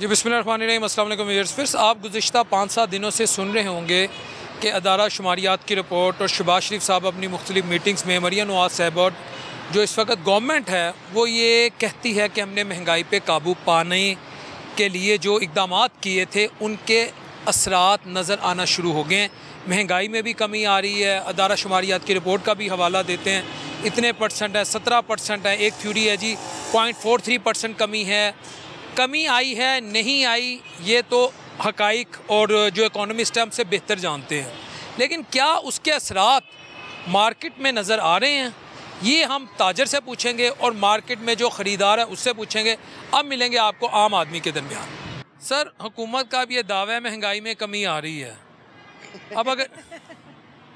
जी बिस्मिल्लाम फिर आप गुज्त पाँच सात दिनों से सुन रहे होंगे कि अदारा शुमारियात की रिपोर्ट और शबाज शरीफ साहब अपनी मुख्तलिफ मीटिंग्स में मरिया नवाज साहब और जो इस वक्त गवर्नमेंट है वो ये कहती है कि हमने महंगाई पर काबू पाने के लिए जो इकदाम किए थे उनके असरात नज़र आना शुरू हो गए महंगाई में भी कमी आ रही है अदारा शुमारियात की रिपोर्ट का भी हवाला देते हैं इतने परसेंट है सत्रह परसेंट है एक थ्यूरी है जी पॉइंट फोर थ्री परसेंट कमी है कमी आई है नहीं आई ये तो हकाइक और जो इकोनॉमिस्ट हैं हमसे बेहतर जानते हैं लेकिन क्या उसके असरात मार्केट में नज़र आ रहे हैं ये हम ताजर से पूछेंगे और मार्केट में जो ख़रीदार है उससे पूछेंगे अब मिलेंगे आपको आम आदमी के दरमियान सर हुकूमत का अब ये दावा है महंगाई में कमी आ रही है अब अगर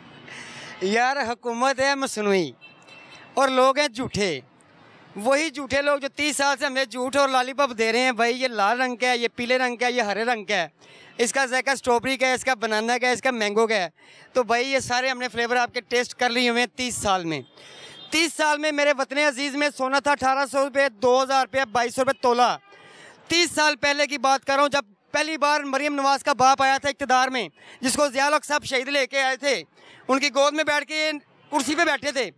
यार हुकूमत है मसनू और लोग हैं झूठे वही झूठे लोग जो तीस साल से हमें झूठ और लॉलीपॉप दे रहे हैं भाई ये लाल रंग का है ये पीले रंग का है ये हरे रंग का है इसका जैका स्ट्रॉबेरी का है इसका बनाना का है इसका मैंगो का है तो भाई ये सारे हमने फ्लेवर आपके टेस्ट कर लिए हुए हैं तीस साल में तीस साल में मेरे वतन अजीज़ में सोना था अठारह सौ रुपये दो हज़ार रुपये बाईस सौ रुपये तोला तीस साल पहले की बात कर रहा हूँ जब पहली बार मरीम नवाज का बाप आया था इकतदार में जिसको जियालक साहब शहीद लेके आए थे उनकी गोद में बैठ के कुर्सी पर बैठे थे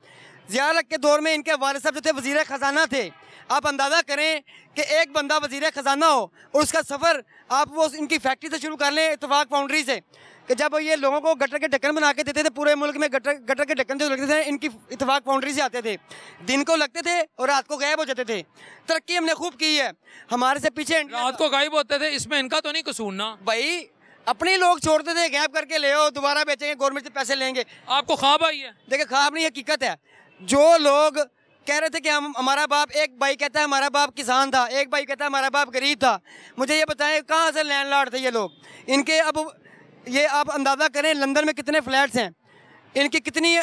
जियारत के दौर में इनके वाल साहब जो थे वजीर ख़जाना थे आप अंदाज़ा करें कि एक बंदा वजीर ख़जाना हो और उसका सफ़र आप वो इनकी फैक्ट्री से शुरू कर लें इतफाक़ फाउंड्री से कि जब ये लोगों को गटर के ढक्कन बना के देते थे पूरे मुल्क में गटर गटर के ढक्कन जो लगते थे इनकी इतफाक़ फाउंड्री से आते थे दिन को लगते थे और रात को गायब हो जाते थे तरक्की हमने खूब की है हमारे से पीछे रात को गायब होते थे इसमें इनका तो नहीं कसूर ना भाई अपने लोग छोड़ते थे गैप करके ले दोबारा बेचेंगे गवर्नमेंट से पैसे लेंगे आपको ख्वाब आई है देखिए ख्वाब नहीं हकीकत है जो लोग कह रहे थे कि हम हमारा बाप एक भाई कहता है हमारा बाप किसान था एक भाई कहता है हमारा बाप गरीब था मुझे ये बताएं कहाँ से लैंड लॉर्ड थे ये लोग इनके अब ये आप अंदाज़ा करें लंदन में कितने फ्लैट्स हैं इनकी कितनी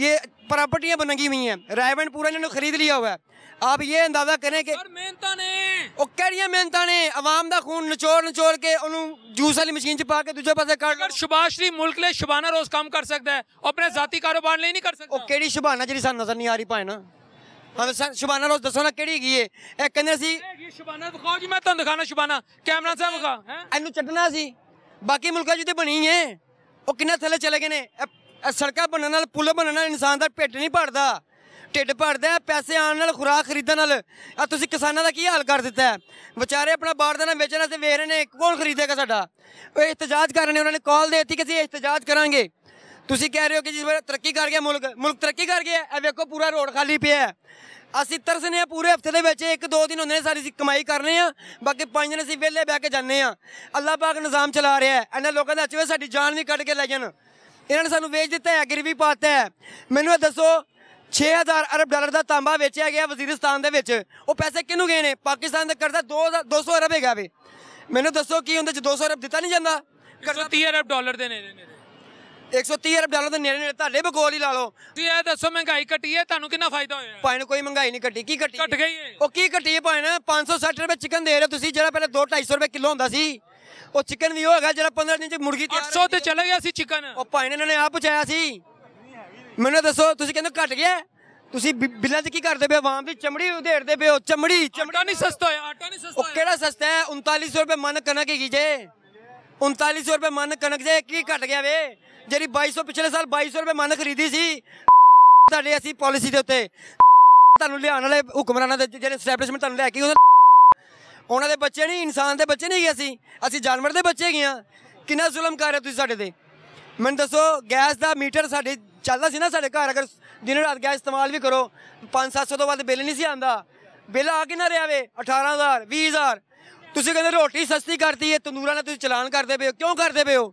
ये प्रॉपर्टियाँ बनगी हुई हैं रायवन पूरा इन्होंने ख़रीद लिया हुआ है ਆਪ ਇਹ ਅੰਦਾਜ਼ਾ ਕਰੇ ਕਿ ਪਰ ਮਿਹਨਤਾਂ ਨੇ ਉਹ ਕਿਹੜੀਆਂ ਮਿਹਨਤਾਂ ਨੇ ਆਵਾਮ ਦਾ ਖੂਨ ਨਿਚੋੜ ਨਿਚੋੜ ਕੇ ਉਹਨੂੰ ਜੂਸ ਵਾਲੀ ਮਸ਼ੀਨ 'ਚ ਪਾ ਕੇ ਦੂਜੇ ਪਾਸੇ ਕੱਢ ਲਓ ਸ਼ੁਭਾਸ਼ਰੀ ਮੁਲਕ ਲਈ ਸ਼ਬਾਨਾ ਰੋਜ਼ ਕੰਮ ਕਰ ਸਕਦਾ ਹੈ ਉਹ ਆਪਣੇ ਜ਼ਾਤੀ ਕਾਰੋਬਾਰ ਲਈ ਨਹੀਂ ਕਰ ਸਕਦਾ ਉਹ ਕਿਹੜੀ ਸ਼ਬਾਨਾ ਜਿਹੜੀ ਸਾਨੂੰ ਨਜ਼ਰ ਨਹੀਂ ਆ ਰਹੀ ਭਾਈ ਨਾ ਹਾਂ ਸ਼ਬਾਨਾ ਰੋਜ਼ ਦੱਸੋ ਨਾ ਕਿਹੜੀ ਗਈ ਏ ਇਹ ਕਹਿੰਦੇ ਸੀ ਇਹ ਸ਼ਬਾਨਾ ਦਿਖਾਓ ਜੀ ਮੈਂ ਤੁਹਾਨੂੰ ਦਿਖਾਣਾ ਸ਼ਬਾਨਾ ਕੈਮਰਾ ਸਾਹਿਬ ਵਿਖਾ ਇਹਨੂੰ ਚੱਡਣਾ ਸੀ ਬਾਕੀ ਮੁਲਕਾਂ ਜਿੱਤੇ ਬਣੀ ਏ ਉਹ ਕਿੰਨਾ ਥੱਲੇ ਚਲੇ ਗਏ ਨੇ ਸੜਕਾਂ ਬਣਨ ਨਾਲ ਪੁਲ ਬਣਨ ਨਾਲ ਇਨਸਾਨ ਦਾ ਪਿੱਟ ਨਹੀਂ ਭਰਦਾ ਢਿੱਡ ਭਰਦਾ ਪੈਸੇ ਆਉਣ ਨਾਲ ਖੁਰਾਕ ਖਰੀਦਣ ਨਾਲ ਆ ਤੁਸੀਂ ਕਿਸਾਨਾਂ ਦਾ ਕੀ ਹਾਲ ਕਰ ਦਿੱਤਾ ਹੈ ਵਿਚਾਰੇ ਆਪਣਾ ਬਾਰਦਾਨਾ ਵੇਚਣ ਵਾਸਤੇ ਵੇਚ ਰਹੇ ਨੇ ਕੌਣ ਖਰੀਦੇਗਾ ਸਾਡਾ ਉਹ ਇਤਜਾਜ ਕਰ ਰਹੇ ਨੇ ਉਹਨਾਂ ਨੇ ਕਾਲ ਦੇ ਦਿੱਤੀ ਕਿ ਅਸੀਂ ਇਤਜਾਜ ਕਰਾਂਗੇ ਤੁਸੀਂ ਕਹਿ ਰਹੇ ਹੋ ਕਿ ਜਿਸ ਵੇਲੇ ਤਰੱਕੀ ਕਰ ਗਿਆ ਮੁਲਕ ਮੁਲਕ ਤਰੱਕੀ ਕਰ ਗਿਆ ਇਹ ਵੇਖੋ ਪੂਰਾ ਰੋਡ ਖਾਲੀ ਪਿਆ ਅਸੀਂ ਤਰਸਨੇ ਆ ਪੂਰੇ ਹਫਤੇ ਦੇ ਵਿੱਚ ਇੱਕ ਦੋ ਦਿਨ ਹੁੰਦੇ ਨੇ ਸਾਰੀ ਕਮਾਈ ਕਰਨੇ ਆ ਬਾਕੀ ਪੰਜ ਦਿਨ ਅਸੀਂ ਵਿਹਲੇ ਬੈ ਕੇ ਜਾਂਦੇ ਆ ਅੱਲਾਹ ਪਾਕ ਨਿਜ਼ਾਮ ਚਲਾ ਰਿਹਾ ਹੈ ਇਹਨਾਂ ਲੋਕਾਂ ਦਾ ਅਚਵੇ ਸਾਡੀ ਜਾਨ ਵੀ ਕੱਢ ਕੇ ਲੈ ਜਾਣ ਇਹਨਾਂ ਨੇ ਸਾਨੂੰ ਵੇਚ ਦਿੱਤਾ ਹੈ ਗਰੀਬੀ ਪਾਤਾ ਹੈ ਮੈਨੂੰ ਇਹ ਦੱਸੋ 6000 ਅਰਬ ਡਾਲਰ ਦਾ ਤਾਂਬਾ ਵੇਚਿਆ ਗਿਆ ਵਜ਼ੀਰਿਸਤਾਨ ਦੇ ਵਿੱਚ ਉਹ ਪੈਸੇ ਕਿਹਨੂੰ ਗਏ ਨੇ ਪਾਕਿਸਤਾਨ ਦਾ ਕਰਜ਼ਾ 200 ਅਰਬ ਹੈਗਾ ਵੇ ਮੈਨੂੰ ਦੱਸੋ ਕੀ ਹੁੰਦਾ ਚ 200 ਅਰਬ ਦਿੱਤਾ ਨਹੀਂ ਜਾਂਦਾ 130 ਅਰਬ ਡਾਲਰ ਦੇ ਨੇ 130 ਅਰਬ ਡਾਲਰ ਦੇ ਨੇੜੇ ਨੇੜੇ ਤੁਹਾਡੇ ਬਗੋਲ ਹੀ ਲਾ ਲਓ ਤੁਸੀਂ ਇਹ ਦੱਸੋ ਮਹਿੰਗਾਈ ਘਟੀ ਹੈ ਤੁਹਾਨੂੰ ਕਿੰਨਾ ਫਾਇਦਾ ਹੋਇਆ ਭਾਈ ਨੂੰ ਕੋਈ ਮਹਿੰਗਾਈ ਨਹੀਂ ਘਟੀ ਕੀ ਘਟੀ ਘਟ ਗਈ ਹੈ ਉਹ ਕੀ ਘਟੀ ਭਾਈ ਨਾ 560 ਰੁਪਏ ਚਿਕਨ ਦੇ ਰਹੇ ਤੁਸੀਂ ਜਿਹੜਾ ਪਹਿਲੇ 2 250 ਰੁਪਏ ਕਿਲੋ ਹੁੰਦਾ ਸੀ ਉਹ ਚਿਕਨ ਵੀ ਹੋ ਗਿਆ ਜਿਹੜਾ 15 ਦਿਨ ਚ ਮੁਰਗੀ 800 ਤੇ ਚਲੇ ਗਿਆ ਸੀ ਚਿਕਨ ਉਹ ਭਾਈ ਨੇ ਇਹਨਾਂ ਨੇ ਆ ਪਹੁੰਚਾਇਆ ਸੀ ਮੈਨੂੰ ਦੱਸੋ ਤੁਸੀਂ ਕਹਿੰਦੇ ਘਟ ਗਿਆ ਤੁਸੀਂ ਬਿੱਲਾਂ 'ਚ ਕੀ ਕਰਦੇ ਪਏ ਆਵਾਮ ਦੀ ਚਮੜੀ ਉਧੇੜਦੇ ਪਏ ਹੋ ਚਮੜੀ ਚਮੜਾ ਨਹੀਂ ਸਸਤਾ ਹੈ ਆਟਾ ਨਹੀਂ ਸਸਤਾ ਉਹ ਕਿਹੜਾ ਸਸਤਾ ਹੈ 3900 ਰੁਪਏ ਮਨ ਕਣਕ ਹੀ ਜੇ 3900 ਰੁਪਏ ਮਨ ਕਣਕ ਜੇ ਕੀ ਘਟ ਗਿਆ ਵੇ ਜਿਹੜੀ 2200 ਪਿਛਲੇ ਸਾਲ 2200 ਰੁਪਏ ਮਨ ਖਰੀਦੀ ਸੀ ਤੁਹਾਡੇ ਅਸੀਂ ਪਾਲਿਸੀ ਦੇ ਉੱਤੇ ਤੁਹਾਨੂੰ ਲਿਆਉਣ ਵਾਲੇ ਹੁਕਮਰਾਨਾਂ ਦੇ ਜਿਹੜੇ ਸਟੈਬਲਿਸ਼ਮੈਂਟ ਤੁਹਾਨੂੰ ਲੈ ਕੇ ਉਹਨਾਂ ਦੇ ਬੱਚੇ ਨਹੀਂ ਇਨਸਾਨ ਦੇ ਬੱਚੇ ਨਹੀਂ ਗਏ ਅਸੀਂ ਅਸੀਂ ਜਾਨਵਰ ਦੇ ਬੱਚੇ ਗਏ ਆ ਕਿੰਨਾ ਜ਼ੁਲਮ ਕਰ ਰਹੇ ਤੁਸੀਂ ਸਾਡੇ ਤੇ ਮੈਨੂੰ ਦੱਸੋ ਗੈਸ ਦਾ ਮੀਟਰ ਸਾਡੇ ਚੱਲਦਾ ਸੀ ਨਾ ਸਾਡੇ ਘਰ ਅਗਰ ਦਿਨ ਰਾਤ ਗੈਸ ਇਸਤੇਮਾਲ ਵੀ ਕਰੋ 5-700 ਤੋਂ ਵੱਧ ਬਿੱਲ ਨਹੀਂ ਸੀ ਆਂਦਾ ਬਿੱਲ ਆ ਕੇ ਨਾ ਰਿਹਾ ਵੇ 18000 20000 ਤੁਸੀਂ ਕਹਿੰਦੇ ਰੋਟੀ ਸਸਤੀ ਕਰਤੀ ਹੈ ਤੰਦੂਰਾਂ ਨਾਲ ਤੁਸੀਂ ਚਲਾਨ ਕਰਦੇ ਪਏ ਹੋ ਕਿਉਂ ਕਰਦੇ ਪਏ ਹੋ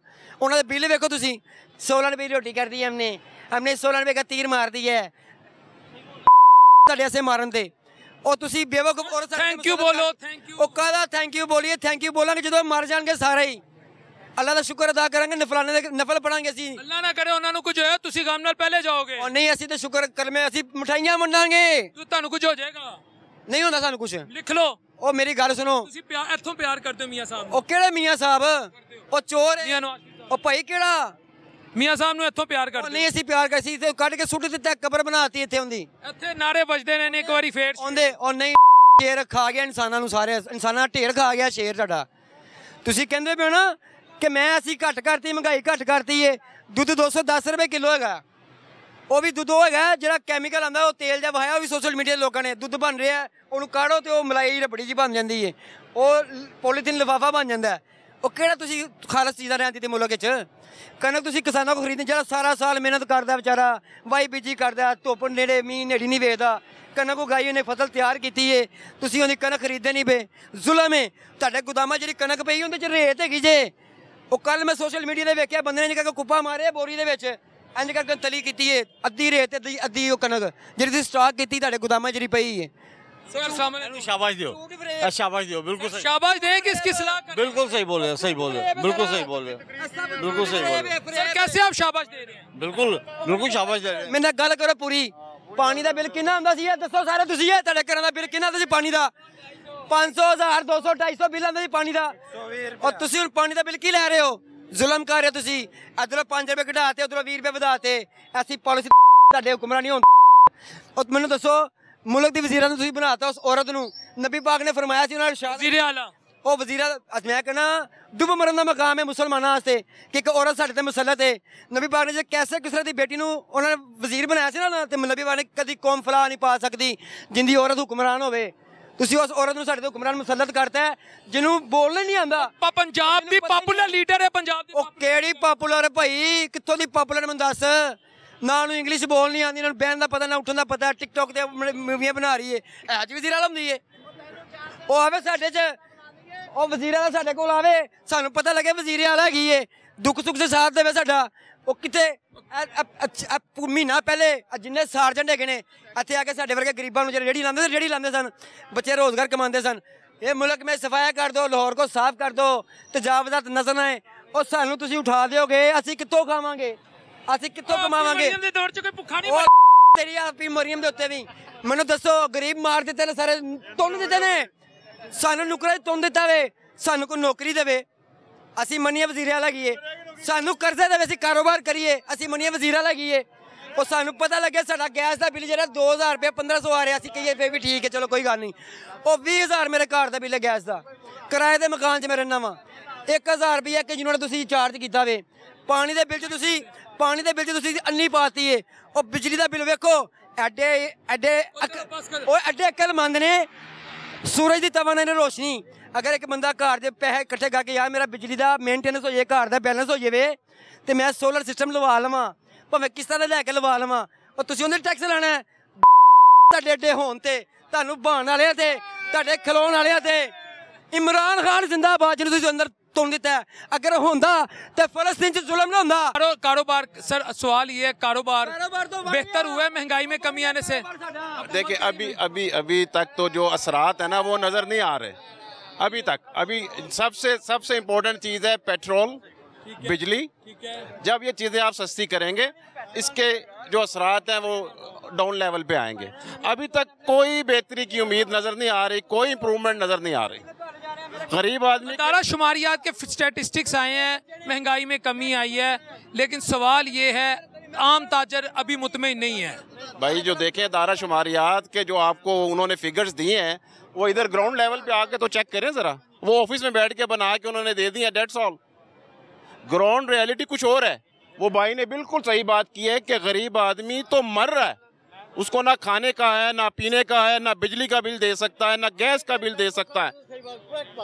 ਉਹਨਾਂ ਦੇ ਬਿੱਲ ਵੇਖੋ ਤੁਸੀਂ 16 ਰੁਪਏ ਦੀ ਰੋਟੀ ਕਰਦੀ ਹੈ ਹਮਨੇ ਹਮਨੇ 16 ਰੁਪਏ ਦਾ ਤੀਰ ਮਾਰਦੀ ਹੈ ਤੁਹਾਡੇ ਐਸੇ ਮਾਰਨ ਤੇ ਉਹ ਤੁਸੀਂ ਬੇਵਕੂਫ ਔਰ ਥੈਂਕ ਯੂ ਬੋਲੋ ਥੈਂਕ ਯੂ ਉਹ ਕਹਦਾ ਥੈਂਕ ਯੂ ਬੋਲੀਏ ਥੈਂਕ ਯੂ ਬੋਲਾਂਗੇ ਜਦੋਂ ਮਰ ਜਾਣਗੇ ਸਾਰੇ ਹੀ ਅੱਲਾ ਦਾ ਸ਼ੁਕਰ ਅਦਾ ਕਰਾਂਗੇ ਨਫਲਾਨੇ ਦੇ ਨਫਲ ਪੜਾਂਗੇ ਅਸੀਂ ਅੱਲਾ ਨਾ ਕਰੇ ਉਹਨਾਂ ਨੂੰ ਕੁਝ ਹੋਇਆ ਤੁਸੀਂ ਗਮ ਨਾਲ ਪਹਿਲੇ ਜਾਓਗੇ ਉਹ ਨਹੀਂ ਅਸੀਂ ਤੇ ਸ਼ੁਕਰ ਕਰਮੇ ਅਸੀਂ ਮਠਾਈਆਂ ਮੰਨਾਂਗੇ ਤੁਹਾਨੂੰ ਕੁਝ ਹੋ ਜਾਏਗਾ ਨਹੀਂ ਹੁੰਦਾ ਸਾਨੂੰ ਕੁਝ ਲਿਖ ਲਓ ਉਹ ਮੇਰੀ ਗੱਲ ਸੁਣੋ ਤੁਸੀਂ ਪਿਆਰ ਇੱਥੋਂ ਪਿਆਰ ਕਰਦੇ ਹੋ ਮੀਆਂ ਸਾਹਿਬ ਉਹ ਕਿਹੜੇ ਮੀਆਂ ਸਾਹਿਬ ਉਹ ਚੋਰ ਉਹ ਭਾਈ ਕਿਹੜਾ ਮੀਆਂ ਸਾਹਿਬ ਨੂੰ ਇੱਥੋਂ ਪਿਆਰ ਕਰਦੇ ਨਹੀਂ ਅਸੀਂ ਪਿਆਰ ਕਰਦੇ ਸੀ ਤੇ ਕੱਢ ਕੇ ਸੁੱਟ ਦਿੱਤਾ ਕਬਰ ਬਣਾਤੀ ਇੱਥੇ ਹੁੰਦੀ ਇੱਥੇ ਨਾਰੇ ਵੱਜਦੇ ਨੇ ਇੱਕ ਵਾਰੀ ਫੇਰ ਆਉਂਦੇ ਉਹ ਨਹੀਂ ਸ਼ੇਰ ਖਾ ਗਿਆ ਇਨਸਾਨਾਂ ਨੂੰ ਸਾਰੇ ਇਨਸਾਨਾਂ ਢੇਰ ਖਾ ਗਿਆ ਸ਼ੇਰ ਸਾਡਾ ਤੁਸੀਂ ਕਹਿੰਦੇ ਪਿਓ ਨਾ ਕਿ ਮੈਂ ਅਸੀਂ ਘੱਟ ਕਰਤੀ ਮਹਿੰਗਾਈ ਘੱਟ ਕਰਤੀ ਏ ਦੁੱਧ 210 ਰੁਪਏ ਕਿਲੋ ਹੈਗਾ ਉਹ ਵੀ ਦੁੱਧ ਉਹ ਹੈਗਾ ਜਿਹੜਾ ਕੈਮੀਕਲ ਆਂਦਾ ਉਹ ਤੇਲ ਜਿਹਾ ਵਹਾਇਆ ਉਹ ਵੀ ਸੋਸ਼ਲ ਮੀਡੀਆ ਲੋਕਾਂ ਨੇ ਦੁੱਧ ਬਣ ਰਿਹਾ ਉਹਨੂੰ ਕਾੜੋ ਤੇ ਉਹ ਮਲਾਈ ਰਬੜੀ ਜੀ ਬਣ ਜਾਂਦੀ ਏ ਉਹ ਪੋਲੀਥੀਨ ਲਫਾਫਾ ਬਣ ਜਾਂਦਾ ਉਹ ਕਿਹੜਾ ਤੁਸੀਂ ਖਾਲਸ ਚੀਜ਼ਾਂ ਰਹਿੰਦੀ ਤੇ ਮੁਲਕ 'ਚ ਕਣਕ ਤੁਸੀਂ ਕਿਸਾਨਾਂ ਕੋ ਖਰੀਦਦੇ ਜਿਹੜਾ ਸਾਰਾ ਸਾਲ ਮਿਹਨਤ ਕਰਦਾ ਵਿਚਾਰਾ ਵਾਈ ਬੀਜੀ ਕਰਦਾ ਧੁੱਪ ਨੇੜੇ ਮੀਂਹ ਨੇੜੀ ਨਹੀਂ ਵੇਚਦਾ ਕਣਕ ਗਾਈ ਉਹਨੇ ਫਸਲ ਤਿਆਰ ਕੀਤੀ ਏ ਤੁਸੀਂ ਉਹਦੀ ਕਣਕ ਖਰੀਦਦੇ ਨਹੀਂ ਬੇ ਜ਼ੁਲਮ ਏ ਤੁਹਾਡੇ ਗੁਦਾਮਾਂ ਜਿਹੜੀ ਕਣਕ ਪਈ ਉਹਦੇ 'ਚ ਰੇਤ ਹੈਗੀ ਜੇ ਉਹ ਕੱਲ ਮੈਂ ਸੋਸ਼ਲ ਮੀਡੀਆ ਤੇ ਵੇਖਿਆ ਬੰਦੇ ਨੇ ਜਿਹੜਾ ਕੁੱਪਾ ਮਾਰੇ ਬੋਰੀ ਦੇ ਵਿੱਚ ਇੰਜ ਕਰਕੇ ਤਲੀ ਕੀਤੀ ਏ ਅੱਧੀ ਰੇਤ ਤੇ ਅੱਧੀ ਉਹ ਕਣਕ ਜਿਹੜੀ ਤੁਸੀਂ ਸਟਾਕ ਕੀਤੀ ਤੁਹਾਡੇ ਗੁਦਾਮਾਂ ਜਿਹੜੀ ਪਈ ਏ ਸਰ ਸਾਹਮਣੇ ਨੂੰ ਸ਼ਾਬਾਸ਼ ਦਿਓ ਸ਼ਾਬਾਸ਼ ਦਿਓ ਬਿਲਕੁਲ ਸਹੀ ਸ਼ਾਬਾਸ਼ ਦੇ ਕਿਸ ਕਿਸ ਲਾਕ ਬਿਲਕੁਲ ਸਹੀ ਬੋਲ ਰਹੇ ਸਹੀ ਬੋਲ ਰਹੇ ਬਿਲਕੁਲ ਸਹੀ ਬੋਲ ਰਹੇ ਬਿਲਕੁਲ ਸਹੀ ਬੋਲ ਰਹੇ ਸਰ ਕਿਵੇਂ ਆਪ ਸ਼ਾਬਾਸ਼ ਦੇ ਰਹੇ ਹੋ ਬਿਲਕੁਲ ਬਿਲਕੁਲ ਸ਼ਾਬਾਸ਼ ਦੇ ਰਹੇ ਮੈਂ ਮੈਨਾਂ ਗੱਲ ਕਰੋ ਪੂਰੀ ਪਾਣੀ ਦਾ ਬਿੱਲ ਕਿੰਨਾ ਹੁੰਦਾ ਸੀ ਇਹ ਦੱਸੋ ਸਾਰੇ ਤੁਸੀਂ ਇਹ ਤੁਹਾਡੇ ਘਰਾਂ ਦਾ ਬਿੱਲ ਕਿੰਨਾ ਤੁਸੀਂ ਪਾਣੀ ਦਾ 500 1000 200 ਬਿੱਲ ਆਂਦਾ ਪਾਣੀ ਦਾ ਔਰ ਤੁਸੀਂ ਹੁਣ ਪਾਣੀ ਦਾ ਬਿੱਲ ਕੀ ਲੈ ਰਹੇ ਹੋ ਜ਼ੁਲਮ ਕਰ ਰਹੇ ਤੁਸੀਂ ਇਧਰੋਂ 5 ਰੁਪਏ ਘਟਾਤੇ ਉਧਰੋਂ 20 ਰੁਪਏ ਵਧਾਤੇ ਐਸੀ ਪਾਲਿਸੀ ਤੁਹਾਡੇ ਹੁਕਮਰਾਨੀ ਨਹੀਂ ਹੁੰਦੀ ਔਰ ਮੈਨੂੰ ਦੱਸੋ ਮੁਲਕ ਦੀ ਵਜ਼ੀਰਾਂ ਨੂੰ ਤੁਸੀਂ ਬਣਾਤਾ ਉਸ ਔਰਤ ਨੂੰ ਨਬੀ ਪਾਕ ਨੇ ਫਰਮਾਇਆ ਸੀ ਉਹਨਾਂ ਇਰਸ਼ਾਦ ਵਜ਼ੀਰ ਆਲਾ ਉਹ ਵਜ਼ੀਰਾ ਅੱਜ ਮੈਂ ਕਹਣਾ ਦੁਬ ਮਰਨ ਦਾ ਮਕਾਮ ਹੈ ਮੁਸਲਮਾਨਾਂ ਵਾਸਤੇ ਕਿ ਇੱਕ ਔਰਤ ਸਾਡੇ ਤੇ ਮੁਸਲਤ ਹੈ ਨਬੀ ਪਾਕ ਨੇ ਜੇ ਕੈਸੇ ਕਿਸਰੇ ਦੀ ਬੇਟੀ ਨੂੰ ਉਹਨਾਂ ਨੇ ਵਜ਼ੀਰ ਬਣਾਇਆ ਸੀ ਨਾ ਤੇ ਨਬੀ ਪਾਕ ਨੇ ਕਦੀ ਕੌਮ ਫਲਾ ਨਹੀਂ ਪਾ ਸਕਦੀ ਜਿੰਦੀ ਔਰਤ ਹੁਕਮਰਾਨ ਹੋਵੇ ਤੁਸੀਂ ਉਸ ਔਰਤ ਨੂੰ ਸਾਡੇ ਤੋਂ ਹੁਕਮਰਾਨ ਮੁਸਲਤ ਕਰਤਾ ਹੈ, ਜਿਹਨੂੰ ਬੋਲਣਾ ਨਹੀਂ ਆਂਦਾ ਪੰਜਾਬ ਦੀ ਪਪੂਲਰ ਲੀਡਰ ਹੈ ਪੰਜਾਬ ਦੀ ਉਹ ਕਿਹੜੀ ਪਪੂਲਰ ਭਾਈ ਕਿੱਥੋਂ ਦੀ ਪਪੂਲਰ ਮੈਨੂੰ ਦੱਸ ਨਾ ਨੂੰ ਇੰਗਲਿਸ਼ ਬੋਲ ਨਹੀਂ ਆਂਦੀ ਇਹਨਾਂ ਨੂੰ ਬਹਿਣ ਦਾ ਪਤਾ ਨਾ ਉੱਠਣ ਦਾ ਪਤਾ ਟਿਕਟੌਕ ਤੇ ਮੂਵੀਆਂ ਬਣਾ ਰਹੀ ਏ ਅੱਜ ਵੀ ਵਜ਼ੀਰ ਹੁੰਦੀ ਏ ਉਹ ਆਵੇ ਸਾਡੇ 'ਚ ਉਹ ਵਜ਼ੀਰ ਆਲਾ ਸਾਡੇ ਕੋਲ ਆਵੇ ਸਾਨੂੰ ਪਤਾ ਲੱਗੇ ਵਜ਼ੀਰ ਆਲਾ ਕੀ ਏ ਦੁੱਖ ਸੁੱਖ ਦੇ ਸਾਥ ਦੇਵੇ ਸਾਡਾ ਉਹ ਕਿਤੇ ਮਹੀਨਾ ਪਹਿਲੇ ਜਿੰਨੇ ਸਾਰਜੈਂਟ ਹੈਗੇ ਨੇ ਇੱਥੇ ਆ ਕੇ ਸਾਡੇ ਵਰਗੇ ਗਰੀਬਾਂ ਨੂੰ ਜਿਹੜੀ ਲਾਂਦੇ ਲਾਉਂਦੇ ਸਨ ਰੇੜੀ ਸਨ ਬੱਚੇ ਰੋਜ਼ਗਾਰ ਕਮਾਉਂਦੇ ਸਨ ਇਹ ਮੁਲਕ ਮੇ ਸਫਾਇਆ ਕਰ ਦੋ ਲਾਹੌਰ ਕੋ ਸਾਫ਼ ਕਰ ਤੇ ਤਜਾਵਜ਼ਤ ਨਜ਼ਰ ਆਏ ਉਹ ਸਾਨੂੰ ਤੁਸੀਂ ਉਠਾ ਦਿਓਗੇ ਅਸੀਂ ਕਿੱਥੋਂ ਖਾਵਾਂਗੇ ਅਸੀਂ ਕਿੱਥੋਂ ਕਮਾਵਾਂਗੇ ਦੇ ਦੌਰ ਚ ਕੋਈ ਭੁੱਖਾ ਨਹੀਂ ਤੇਰੀ ਆਪੀ ਮਰੀਮ ਦੇ ਉੱਤੇ ਵੀ ਮੈਨੂੰ ਦੱਸੋ ਗਰੀਬ ਮਾਰ ਦਿੱਤੇ ਨੇ ਸਾਰੇ ਤੁੰਨ ਦਿੱਤੇ ਨੇ ਸਾਨੂੰ ਨੁਕਰਾ ਤੁੰਨ ਦਿੱਤਾ ਵੇ ਸਾਨੂੰ ਕੋ ਨੌਕਰੀ ਦੇਵੇ ਅਸੀਂ ਮੰਨੀਏ ਵਜ਼ੀਰਾਂ ਲਗੀਏ ਸਾਨੂੰ ਕਰਜ਼ੇ ਦੇ ਵਿੱਚ ਅਸੀਂ ਕਾਰੋਬਾਰ ਕਰੀਏ ਅਸੀਂ ਮੰਨੀਏ ਵਜ਼ੀਰਾਂ ਲਗੀਏ ਉਹ ਸਾਨੂੰ ਪਤਾ ਲੱਗਿਆ ਸਾਡਾ ਗੈਸ ਦਾ ਬਿੱਲ ਜਿਹੜਾ 2000 ਰੁਪਏ 1500 ਆ ਰਿਹਾ ਸੀ ਕਹੀਏ ਫੇ ਵੀ ਠੀਕ ਹੈ ਚਲੋ ਕੋਈ ਗੱਲ ਨਹੀਂ ਉਹ 20000 ਮੇਰੇ ਘਰ ਦਾ ਬਿੱਲ ਹੈ ਗੈਸ ਦਾ ਕਿਰਾਏ ਦੇ ਮਕਾਨ 'ਚ ਮੈਂ ਰਹਿਣਾ ਵਾਂ 1000 ਰੁਪਏ ਕਿ ਜਿਹਨਾਂ ਨੇ ਤੁਸੀਂ ਚਾਰਜ ਕੀਤਾ ਵੇ ਪਾਣੀ ਦੇ ਬਿੱਲ 'ਚ ਤੁਸੀਂ ਪਾਣੀ ਦੇ ਬਿੱਲ 'ਚ ਤੁਸੀਂ ਅੰਨੀ ਪਾਤੀ ਏ ਉਹ ਬਿਜਲੀ ਦਾ ਬਿੱਲ ਵੇਖੋ ਐਡੇ ਐਡੇ ਉਹ ਐਡੇ ਅਕਲ ਮੰਦ ਨੇ ਸੂਰਜ ਦੀ ਤਵਨ ਨੇ ਰੋਸ਼ਨੀ ਅਗਰ ਇੱਕ ਬੰਦਾ ਘਰ ਦੇ ਪੈਸੇ ਇਕੱਠੇ ਕਰਕੇ ਯਾਰ ਮੇਰਾ ਬਿਜਲੀ ਦਾ ਮੇਨਟੇਨੈਂਸ ਹੋ ਜੇ ਘਰ ਦਾ ਬੈਲੈਂਸ ਹੋ ਜਾਵੇ ਤੇ ਮੈਂ ਸੋਲਰ ਸਿਸਟਮ ਲਵਾ ਲਵਾਂ ਭਾਵੇਂ ਕਿਸਾਂ ਦਾ ਲੈ ਕੇ ਲਵਾ ਲਵਾਂ ਉਹ ਤੁਸੀਂ ਉਹਦੇ ਟੈਕਸ ਲਾਣਾ ਤੁਹਾਡੇ ਡੇ ਹੋਣ ਤੇ ਤੁਹਾਨੂੰ ਬਾਣ ਵਾਲਿਆਂ ਤੇ ਤੁਹਾਡੇ ਖਲੋਣ ਵਾਲਿਆਂ ਤੇ ਇਮਰਾਨ ਖਾਨ ਜ਼ਿੰਦਾਬਾਦ ਜਿਹਨੂੰ ਤੁਸੀਂ ਅੰਦਰ धुन दिता है अगर होंदा तो फलस्तीन जुलम ना होंदा कारो, कारोबार सर सवाल ये है कारोबार तो बेहतर हुआ है महंगाई में कमी आने से देखिए अभी अभी अभी तक तो जो असरात है ना वो नज़र नहीं आ रहे अभी तक अभी सबसे सबसे इम्पोर्टेंट चीज़ है पेट्रोल बिजली जब ये चीज़ें आप सस्ती करेंगे इसके जो असरात हैं वो डाउन लेवल पे आएंगे अभी तक कोई बेहतरी की उम्मीद नज़र नहीं आ रही कोई इम्प्रूवमेंट नज़र नहीं आ रही गरीब आदमी तारा शुमारियात के स्टेटिस्टिक्स आए हैं महंगाई में कमी आई है लेकिन सवाल ये है आम ताजर अभी मुतमिन नहीं है भाई जो देखें दारा शुमारियात के जो आपको उन्होंने फिगर्स दिए हैं वो इधर ग्राउंड लेवल पे आके तो चेक करें ज़रा वो ऑफिस में बैठ के बना के उन्होंने दे दी है डेट्स ऑल ग्राउंड रियलिटी कुछ और है वो भाई ने बिल्कुल सही बात की है कि गरीब आदमी तो मर रहा है उसको ना खाने का है ना पीने का है ना बिजली का बिल दे सकता है ना गैस का बिल दे सकता है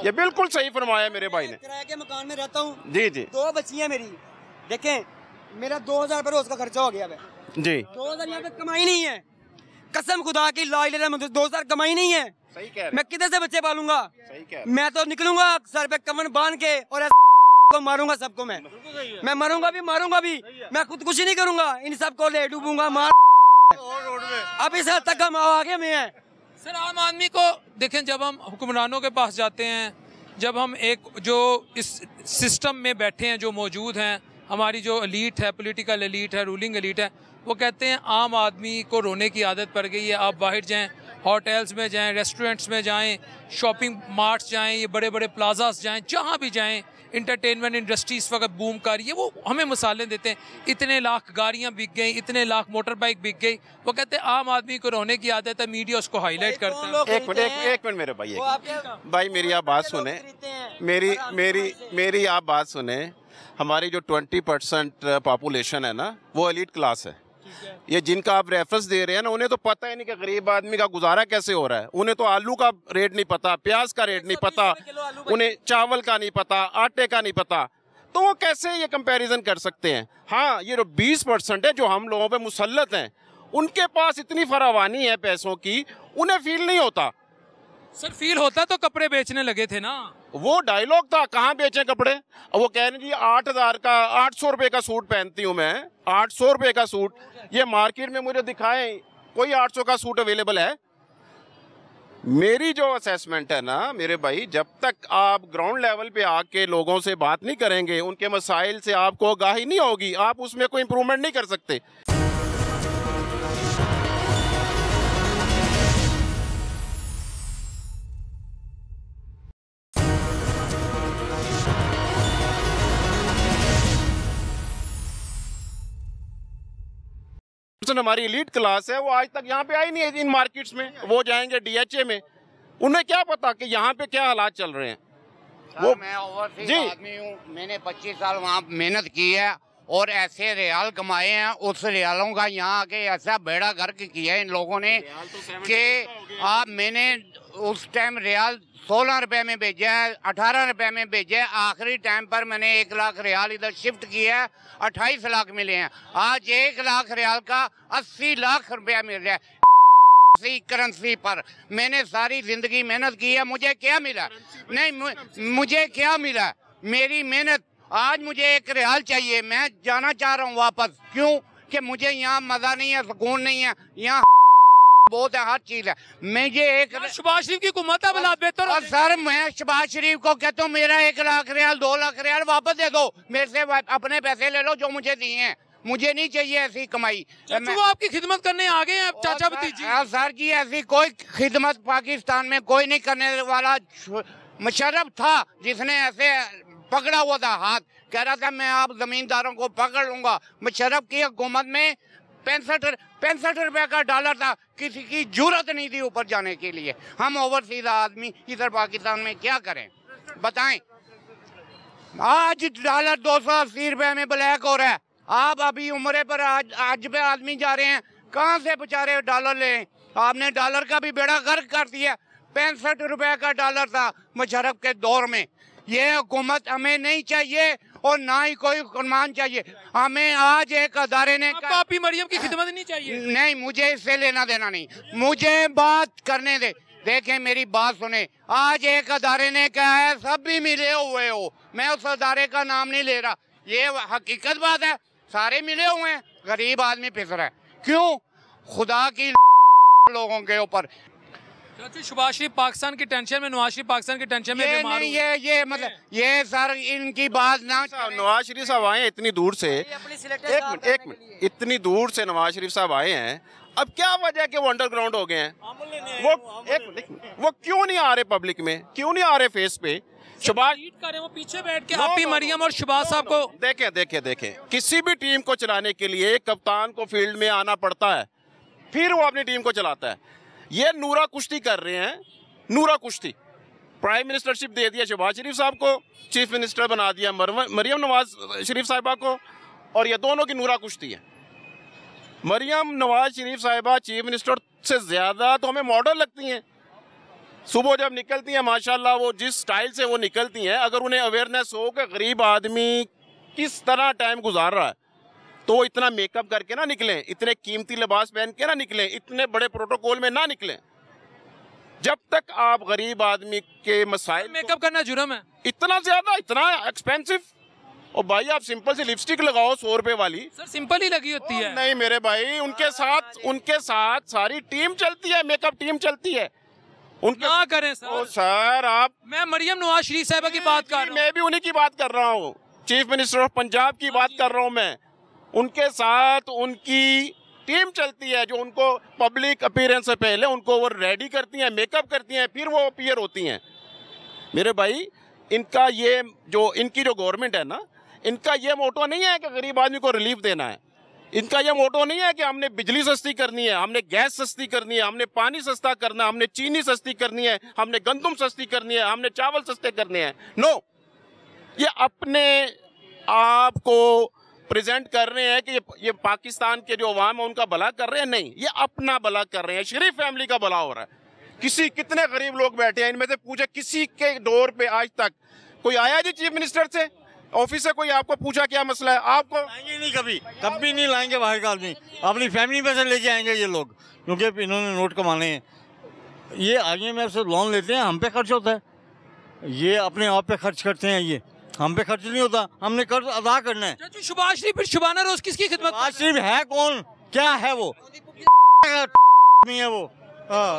ये बिल्कुल सही फरमाया मेरे भाई ने किराए के मकान में रहता हूँ जी जी दो बच्चियाँ मेरी देखें मेरा दो हजार रोज का खर्चा हो गया जी दो हजार यहाँ पे कमाई नहीं है कसम खुदा की ला मुझे दो हजार कमाई नहीं है सही कह मैं किधर से बच्चे पालूंगा मैं तो निकलूंगा सर पे कमन बांध के और को मारूंगा सबको मैं मैं मरूंगा भी मारूंगा भी मैं खुदकुशी नहीं करूंगा इन सबको ले डूबूंगा मार अब इस हद तक हम आगे में है सर आम आदमी को देखें जब हम हुक्मरानों के पास जाते हैं जब हम एक जो इस सिस्टम में बैठे हैं जो मौजूद हैं हमारी जो अलीट है पॉलिटिकल अलीट है रूलिंग अलीट है वो कहते हैं आम आदमी को रोने की आदत पड़ गई है आप बाहर जाएं होटल्स में जाएं रेस्टोरेंट्स में जाएं शॉपिंग मार्ट्स जाएं ये बड़े बड़े प्लाजास जाएं जहाँ भी जाएं इंटरटेनमेंट इंडस्ट्री इस वक्त बूम कर रही है वो हमें मसाले देते हैं इतने लाख गाड़ियाँ बिक गई इतने लाख मोटर बाइक बिक गई वो कहते हैं आम आदमी को रोने की आदत है मीडिया उसको हाईलाइट करते हैं एक मिनट एक मिनट मेरे भाई भाई मेरी आप बात सुने मेरी मेरी मेरी आप बात सुने हमारी जो ट्वेंटी परसेंट पॉपुलेशन है ना वो एलिट क्लास है ये जिनका आप रेफरेंस दे रहे हैं ना उन्हें तो पता ही नहीं कि गरीब आदमी का गुजारा कैसे हो रहा है उन्हें तो आलू का रेट नहीं पता प्याज का रेट नहीं पता उन्हें चावल का नहीं पता आटे का नहीं पता तो वो कैसे ये कंपैरिजन कर सकते हैं हाँ ये जो बीस परसेंट है जो हम लोगों पर मुसलत हैं उनके पास इतनी फरावानी है पैसों की उन्हें फील नहीं होता सर फील होता तो कपड़े बेचने लगे थे ना वो डायलॉग था कहाँ बेचे कपड़े वो कह रहे जी आठ हजार का आठ सौ रुपए का सूट पहनती हूँ मैं आठ सौ रुपए का सूट ये मार्केट में मुझे दिखाए कोई आठ सौ का सूट अवेलेबल है मेरी जो असेसमेंट है ना मेरे भाई जब तक आप ग्राउंड लेवल पे आके लोगों से बात नहीं करेंगे उनके मसाइल से आपको आगाही नहीं होगी आप उसमें कोई इम्प्रूवमेंट नहीं कर सकते कॉन्सेंट्रेशन हमारी लीड क्लास है वो आज तक यहाँ पे आई नहीं है इन मार्केट्स में वो जाएंगे डीएचए में उन्हें क्या पता कि यहाँ पे क्या हालात चल रहे हैं वो मैं जी आदमी हूँ मैंने 25 साल वहाँ मेहनत की है और ऐसे रियाल कमाए हैं उस रियालों का यहाँ आके ऐसा बेड़ा गर्क किया है इन लोगों ने तो कि आप मैंने उस टाइम रियाल सोलह रुपए में भेजा है अठारह रुपए में भेजे है आखिरी टाइम पर मैंने एक लाख रियाल इधर शिफ्ट किया है अट्ठाईस लाख मिले हैं आज एक लाख रियाल का अस्सी लाख रुपया मिल रहा है करेंसी पर मैंने सारी जिंदगी मेहनत की है मुझे क्या मिला नहीं मुझे क्या मिला मेरी मेहनत आज मुझे एक रियाल चाहिए मैं जाना चाह रहा हूँ वापस क्यों कि मुझे यहाँ मज़ा नहीं है सुकून नहीं है यहाँ बहुत है हर चीज है मैं ये एक शबाज शरीफ की कुमत है भला बेहतर सर मैं शबाज शरीफ को कहता हूँ मेरा एक लाख रियाल दो लाख रियाल वापस दे दो मेरे से अपने पैसे ले लो जो मुझे दिए हैं मुझे नहीं चाहिए ऐसी कमाई तो मैं... वो आपकी खिदमत करने आ गए हैं चाचा भतीजी हाँ, सर जी ऐसी कोई खिदमत पाकिस्तान में कोई नहीं करने वाला मुशरफ था जिसने ऐसे पकड़ा हुआ था हाथ कह रहा था मैं आप जमींदारों को पकड़ लूंगा मुशरफ की हुकूमत में पैंसठ पैंसठ रुपए का डॉलर था किसी की जरूरत नहीं थी ऊपर जाने के लिए हम ओवरसीज आदमी इधर पाकिस्तान में क्या करें बताएं आज डॉलर दो सौ अस्सी रुपए में ब्लैक हो रहा है आप अभी उम्र पर आज आज पे आदमी जा रहे हैं कहाँ से बेचारे डॉलर ले आपने डॉलर का भी बेड़ा गर्क कर दिया पैंसठ रुपये का डॉलर था मुशरफ के दौर में ये हुकूमत हमें नहीं चाहिए और ना ही कोई कुरमान चाहिए हमें आज एक अदारे ने पापी मरियम की खिदमत नहीं चाहिए नहीं मुझे इससे लेना देना नहीं मुझे बात करने दे देखें मेरी बात सुने आज एक अदारे ने कहा है सब भी मिले हुए हो मैं उस अदारे का नाम नहीं ले रहा ये हकीकत बात है सारे मिले हुए हैं गरीब आदमी पिस रहा है क्यों खुदा की लोगों के ऊपर सुभाष शरीफ पाकिस्तान की टेंशन में नवाज शरीफ पाकिस्तान की टेंशन में ये नहीं ये ये मतलब ये सर इनकी बात ना नवाज शरीफ साहब आए इतनी दूर से एक मिनट एक मिनट इतनी दूर से नवाज शरीफ साहब आए हैं अब क्या वजह कि वो अंडरग्राउंड हो गए हैं वो एक वो क्यों नहीं आ रहे पब्लिक में क्यों नहीं आ रहे फेस पे शुभाष वो पीछे बैठ के आप मरियम और शुभाष साहब को देखे देखे देखे किसी भी टीम को चलाने के लिए कप्तान को फील्ड में आना पड़ता है फिर वो अपनी टीम को चलाता है ये नूरा कुश्ती कर रहे हैं नूरा कुश्ती प्राइम मिनिस्टरशिप दे दिया शहबाज शरीफ साहब को चीफ मिनिस्टर बना दिया मरियम नवाज शरीफ साहिबा को और ये दोनों की नूरा कुश्ती है मरियम नवाज शरीफ साहिबा चीफ मिनिस्टर से ज़्यादा तो हमें मॉडल लगती हैं सुबह जब निकलती हैं माशाल्लाह वो जिस स्टाइल से वो निकलती हैं अगर उन्हें अवेयरनेस हो कि गरीब आदमी किस तरह टाइम गुजार रहा है तो इतना मेकअप करके ना निकलें इतने कीमती लिबास पहन के ना निकलें इतने बड़े प्रोटोकॉल में ना निकलें जब तक आप गरीब आदमी के मसाइल मेकअप करना जुर्म है इतना ज्यादा इतना एक्सपेंसिव और भाई आप सिंपल से लिपस्टिक लगाओ सौ रुपए वाली सर सिंपल ही लगी होती है नहीं मेरे भाई उनके हाँ, साथ हाँ, उनके साथ सारी टीम चलती है मेकअप टीम चलती है उनके करें सर ओ सर आप मैं मरियम नवाज शरीफ साहब की बात कर रहा हूँ मैं भी उन्हीं की बात कर रहा हूँ चीफ मिनिस्टर ऑफ पंजाब की हाँ, बात कर रहा हूँ मैं उनके साथ उनकी टीम चलती है जो उनको पब्लिक अपीयरेंस से पहले उनको वो रेडी करती हैं मेकअप करती हैं फिर वो अपीयर होती हैं मेरे भाई इनका ये जो इनकी जो गवर्नमेंट है ना इनका ये मोटो नहीं है कि गरीब आदमी को रिलीफ देना है इनका ये मोटो नहीं है कि हमने बिजली सस्ती करनी है हमने गैस सस्ती करनी है हमने पानी सस्ता करना है हमने चीनी सस्ती करनी है हमने गंदम सस्ती करनी है हमने चावल सस्ते करने हैं नो ये अपने आप को प्रेजेंट कर रहे हैं कि ये, ये पाकिस्तान के जो अवाम है उनका भला कर रहे हैं नहीं ये अपना भला कर रहे हैं शरीफ फैमिली का भला हो रहा है किसी कितने गरीब लोग बैठे हैं इनमें से पूछे किसी के डोर पे आज तक कोई आया जी चीफ मिनिस्टर से ऑफिस से कोई आपको पूछा क्या मसला है आपको लाएंगे नहीं कभी कभी नहीं लाएंगे बाहर का आदमी अपनी फैमिली में से लेके आएंगे ये लोग क्योंकि इन्होंने नोट कमाने हैं ये आगे में से लोन लेते हैं हम पे खर्च होता है ये अपने आप पे खर्च करते हैं ये हम पे खर्च नहीं होता हमने कर्ज अदा करना है सुभाष शुभाष शरीफ शुभाना रोज किसकी खिदमत सुभाष शरीफ है कौन क्या है वो नहीं है वो हाँ।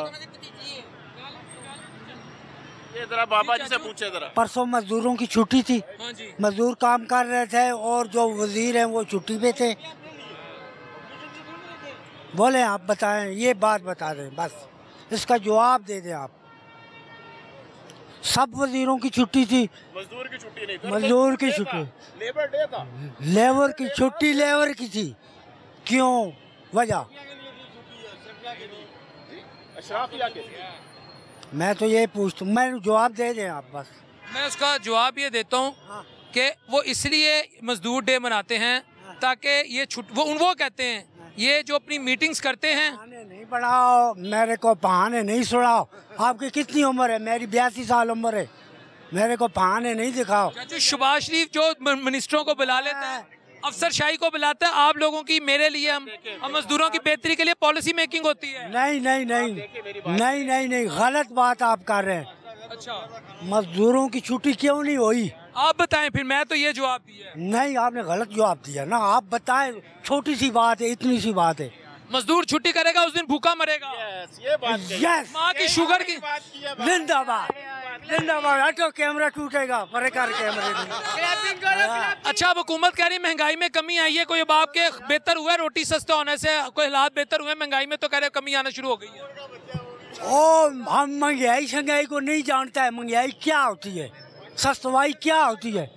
ये जरा बाबा जी से पूछे जरा परसों मजदूरों की छुट्टी थी हाँ मजदूर काम कर रहे थे और जो वजीर हैं वो छुट्टी पे थे बोले आप बताएं ये बात बता दें बस इसका जवाब दे दें आप सब वजीरों की छुट्टी थी मजदूर की छुट्टी नहीं मजदूर की छुट्टी लेबर डे था लेबर की छुट्टी लेबर की थी क्यों वजह मैं तो ये पूछता हूँ मैं जवाब दे दें आप बस मैं उसका जवाब ये देता हूँ हाँ। कि वो इसलिए मजदूर डे मनाते हैं हाँ। ताकि ये छुट्टी वो उन वो कहते हैं ये जो अपनी मीटिंग्स करते हैं नहीं पढ़ाओ मेरे को बहाने नहीं सुनाओ आपकी कितनी उम्र है मेरी बयासी साल उम्र है मेरे को बहाने नहीं दिखाओ सुभाष शरीफ जो मिनिस्टरों को बुला लेता है अफसर शाही को बुलाते हैं आप लोगों की मेरे लिए हम हम मजदूरों की बेहतरी के लिए पॉलिसी मेकिंग होती है नहीं नहीं नहीं नहीं नहीं नहीं गलत बात आप कर रहे हैं अच्छा मजदूरों की छुट्टी क्यों नहीं हुई आप बताएं फिर मैं तो ये जवाब दिया नहीं आपने गलत जवाब दिया ना आप बताएं छोटी सी बात है इतनी सी बात है मजदूर छुट्टी करेगा उस दिन भूखा मरेगा यस ये बात माँ की शुगर की जिंदाबाद जिंदाबाद हटो कैमरा टूटेगा परेकार कैमरे हाँ। अच्छा अब हुकूमत कह रही महंगाई में कमी आई है कोई बाप के बेहतर हुआ रोटी सस्ता होने से कोई हालात बेहतर हुए महंगाई में तो कह रहे कमी आना शुरू हो गई है ओ हम महंगाई शंघाई को नहीं जानता है महंगाई क्या होती है सस्तवाई क्या होती है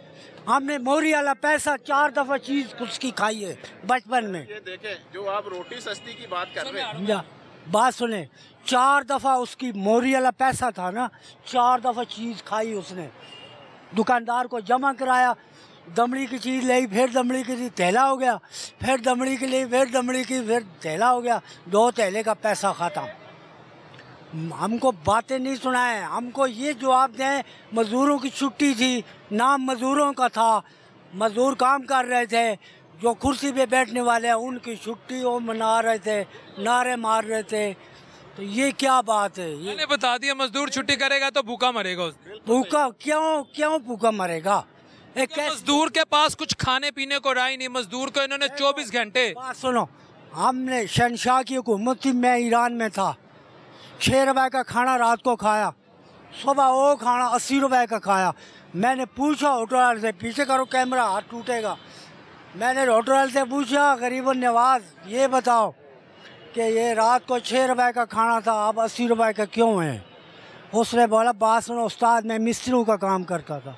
हमने मोरी वाला पैसा चार दफा चीज उसकी खाई है बचपन में ये जो आप रोटी सस्ती की बात कर रहे हैं बात सुने चार दफा उसकी मोरी वाला पैसा था ना चार दफा चीज खाई उसने दुकानदार को जमा कराया दमड़ी की चीज़ ली फिर दमड़ी की चीज थैला हो गया फिर दमड़ी की ली फिर दमड़ी की फिर थैला हो गया दो थैले का पैसा खाता हमको बातें नहीं सुनाए हमको ये जवाब दें मज़दूरों की छुट्टी थी नाम मज़दूरों का था मज़दूर काम कर रहे थे जो कुर्सी पे बैठने वाले हैं उनकी छुट्टी वो मना रहे थे नारे मार रहे थे तो ये क्या बात है ये मैंने बता दिया मजदूर छुट्टी करेगा तो भूखा मरेगा भूखा क्यों क्यों भूखा मरेगा एक मजदूर के पास कुछ खाने पीने को राय नहीं मजदूर को इन्होंने 24 घंटे सुनो हमने शनशाह की हुकूमत थी मैं ईरान में था छः रुपए का खाना रात को खाया सुबह वो खाना अस्सी रुपए का खाया मैंने पूछा होटल वाले से पीछे करो कैमरा हाथ टूटेगा मैंने होटल वाले से पूछा गरीब नवाज ये बताओ कि ये रात को छः रुपए का खाना था अब अस्सी रुपए का क्यों है उसने बोला बात सुनो उस्ताद मैं मिस्त्रियों का काम करता था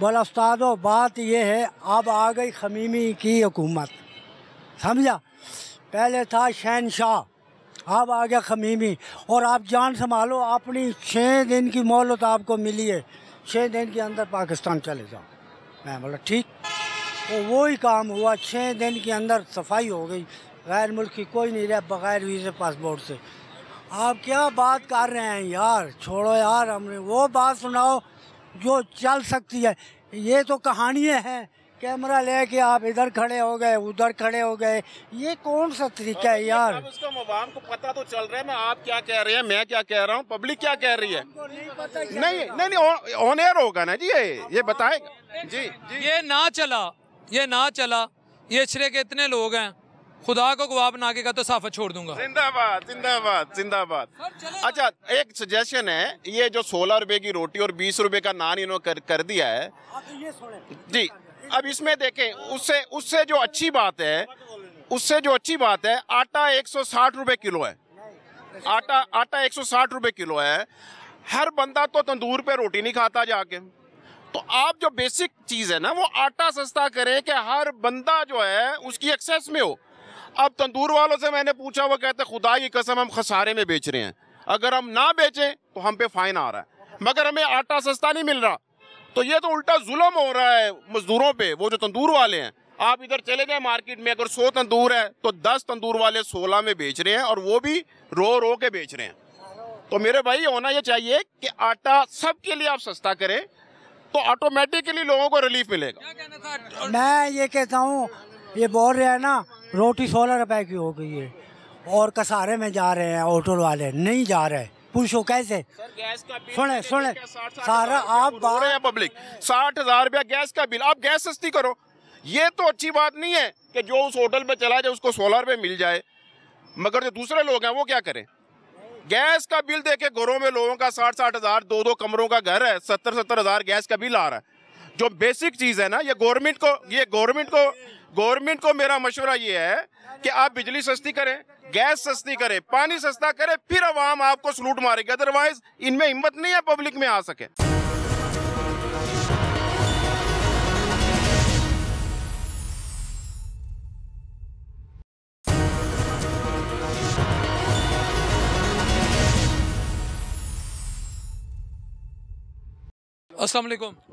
बोला उस्ताद बात यह है अब आ गई खमीमी की हुकूमत समझा पहले था शहनशाह अब आ गया खमीमी और आप जान संभालो अपनी छः दिन की मोहलत आपको मिली है छः दिन के अंदर पाकिस्तान चले जाओ मैं बोला ठीक तो वही काम हुआ छः दिन के अंदर सफाई हो गई गैर मुल्क की कोई नहीं रहा बग़ैर वीज़े पासपोर्ट से आप क्या बात कर रहे हैं यार छोड़ो यार हमने वो बात सुनाओ जो चल सकती है ये तो कहानियाँ हैं कैमरा लेके आप इधर खड़े हो गए उधर खड़े हो गए ये कौन सा तरीका है यार उसका मुबाम को पता तो चल रहा है मैं आप क्या कह रहे हैं मैं क्या कह रहा हूँ पब्लिक क्या कह रही है नहीं नहीं नहीं ऑन एयर होगा ना जी ये ये बताएगा जी ये ना चला ये ना चला ये इछरे के इतने लोग हैं खुदा को गुआब ना के का तो साफा छोड़ दूंगा जिंदाबाद जिंदाबाद जिंदाबाद अच्छा एक सजेशन है ये जो सोलह रुपए की रोटी और बीस रुपए का नान इन्होंने कर, कर दिया है ये जी अब इसमें देखें उससे उससे जो अच्छी बात है उससे जो अच्छी बात है आटा एक सौ किलो है आटा आटा एक सौ किलो है हर बंदा तो तंदूर पे रोटी नहीं खाता जाके तो आप जो बेसिक चीज़ है ना वो आटा सस्ता करें कि हर बंदा जो है उसकी एक्सेस में हो अब तंदूर वालों से मैंने पूछा वो कहते खुदा की कसम हम खसारे में बेच रहे हैं अगर हम ना बेचें तो हम पे फाइन आ रहा है मगर हमें आटा सस्ता नहीं मिल रहा तो ये तो उल्टा जुलम हो रहा है मजदूरों पे वो जो तंदूर वाले हैं आप इधर चले जाए मार्केट में अगर सौ तंदूर है तो दस तंदूर वाले सोलह में बेच रहे हैं और वो भी रो रो के बेच रहे हैं तो मेरे भाई होना ये चाहिए कि आटा सबके लिए आप सस्ता करें तो ऑटोमेटिकली लोगों को रिलीफ मिलेगा मैं ये कहता हूँ ये बोल रहे हैं ना रोटी सोलह रुपए की हो गई है और कसारे में जा रहे हैं ऑटो वाले नहीं जा रहे पूछो कैसे सुने सुने सारा आप रो रहे हैं पब्लिक साठ हजार रुपया गैस का बिल आप गैस सस्ती करो ये तो अच्छी बात नहीं है कि जो उस होटल में चला जाए उसको सोलह रुपये मिल जाए मगर जो दूसरे लोग हैं वो क्या करें गैस का बिल देखे घरों में लोगों का साठ साठ हजार दो दो कमरों का घर है सत्तर सत्तर हजार गैस का बिल आ रहा है जो बेसिक चीज़ है ना ये गवर्नमेंट को ये गवर्नमेंट को गवर्नमेंट को मेरा मशवरा ये है कि आप बिजली सस्ती करें गैस सस्ती करें पानी सस्ता करें फिर आवाम आपको सलूट मारेगी अदरवाइज इनमें हिम्मत नहीं है पब्लिक में आ सके असलम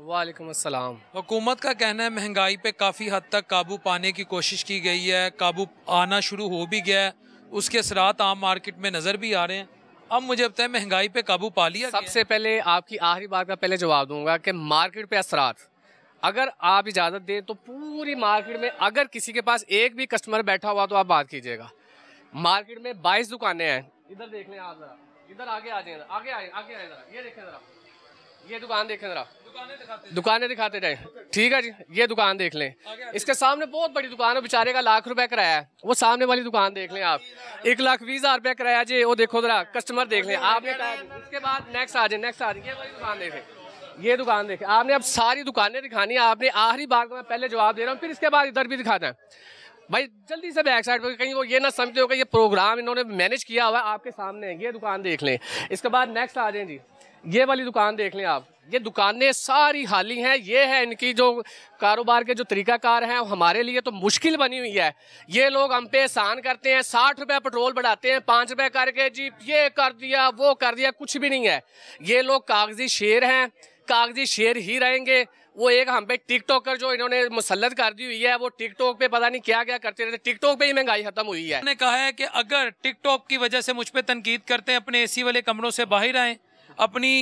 वालेकुम असलम हुकूमत का कहना है महंगाई पे काफ़ी हद तक काबू पाने की कोशिश की गई है काबू आना शुरू हो भी गया है उसके असरात आम मार्केट में नज़र भी आ रहे हैं अब मुझे बताएं महंगाई पे काबू पा लिया सबसे पहले आपकी आखिरी बात का पहले जवाब दूंगा कि मार्केट पे असरात अगर आप इजाज़त दें तो पूरी मार्केट में अगर किसी के पास एक भी कस्टमर बैठा हुआ तो आप बात कीजिएगा मार्केट में बाईस दुकानें हैं इधर देख लें आप ज़रा इधर आगे आ जाए आगे आए आगे आए ये देखें ज़रा ये दुकान देखें जरा दुकानें दिखाते जाए ठीक है जी ये दुकान देख लें इसके सामने बहुत बड़ी दुकान है बेचारे का लाख रुपए किराया है वो सामने वाली दुकान देख लें आप एक लाख बीस हजार रुपया किराया जी वो देखो जरा कस्टमर देख लें आपने उसके बाद नेक्स्ट आ जाए नेक्स्ट आ जाए ये वाली दुकान देखें ये दुकान देखे आपने अब सारी दुकानें दिखानी है आपने आखिरी बार मैं पहले जवाब दे रहा हूँ फिर इसके बाद इधर भी दिखाता है भाई जल्दी से बैक साइड पर कहीं वो ये ना समझते हो कि ये प्रोग्राम इन्होंने मैनेज किया हुआ है आपके सामने ये दुकान देख लें इसके बाद नेक्स्ट आ जाए जी ये वाली दुकान देख लें आप ये दुकानें सारी हाली हैं ये है इनकी जो कारोबार के जो तरीकाकार हैं हमारे लिए तो मुश्किल बनी हुई है ये लोग हम पे एहसान करते हैं साठ रुपये पेट्रोल बढ़ाते हैं पाँच रुपये करके जी ये कर दिया वो कर दिया कुछ भी नहीं है ये लोग कागजी शेर हैं कागजी शेर ही रहेंगे वो एक हम पे टिकटॉकर जो इन्होंने मुसलत कर दी हुई है वो टिकटॉक पे पता नहीं क्या क्या करते रहते टिकटॉक पे ही महंगाई खत्म हुई है उन्होंने कहा है कि अगर टिकटॉक की वजह से मुझ पर तनकीद करते हैं अपने एसी वाले कमरों से बाहर आए अपनी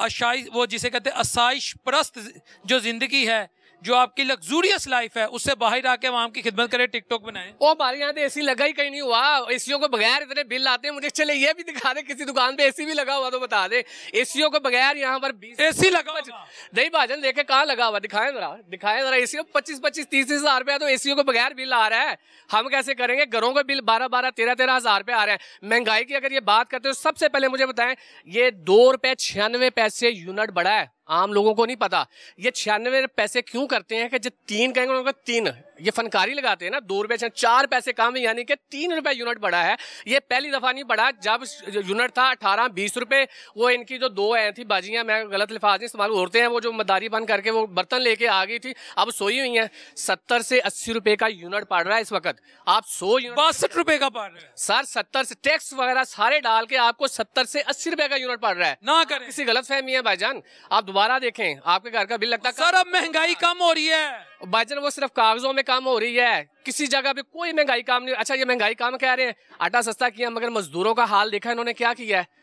आशाइश वो जिसे कहते हैं आसाइश परस्त जो ज़िंदगी है जो आपकी लग्जूरियस लाइफ है उससे बाहर आके वहाँ की खिदमत करे टिकटॉक बनाए ओ हमारे यहाँ तो एसी लगा ही कहीं नहीं हुआ एसीओ को बगैर इतने बिल आते हैं मुझे चले ये भी दिखा दे किसी दुकान पे एसी भी लगा हुआ तो बता दे एसीओ को बगैर यहाँ पर सी लगा नहीं भाजन देखे कहाँ लगा हुआ दिखाए जरा दिखाए जरा एसीओ पच्चीस पच्चीस तीस तीस हजार रुपया तो एसीओ को बगैर बिल आ रहा है हम कैसे करेंगे घरों का बिल बारह बारह तेरह तेरह हजार रुपया आ रहे हैं महंगाई की अगर ये बात करते हो सबसे पहले मुझे बताएं ये दो रुपए छियानवे पैसे यूनिट बढ़ा है आम लोगों को नहीं पता ये छियानवे पैसे क्यों करते हैं कि जो तीन कहेंगे उनका तीन है ये फनकारी लगाते हैं ना दो रुपए चार पैसे कम यानी कि तीन रुपए यूनिट बढ़ा है ये पहली दफ़ा नहीं बढ़ा जब यूनिट था अठारह बीस रुपए वो इनकी जो दो आए थी बाजियां मैं गलत लिफाज इस्तेमाल औरतें हैं वो जो मदारी बन करके वो बर्तन लेके आ गई थी अब सोई हुई है सत्तर से अस्सी रुपए का यूनिट पड़ रहा है इस वक्त आप सौ बासठ रुपए का पड़ रहा है सर सत्तर से टैक्स वगैरह सारे डाल के आपको सत्तर से अस्सी रुपए का यूनिट पड़ रहा है ना कर किसी गलत फहमी है भाईजान आप दोबारा देखें आपके घर का बिल लगता है सर अब महंगाई कम हो रही है भाईजान वो सिर्फ कागजों में काम हो रही है किसी जगह पे कोई महंगाई काम नहीं अच्छा ये महंगाई काम कह रहे हैं आटा सस्ता किया मगर मजदूरों का हाल देखा इन्होंने क्या किया है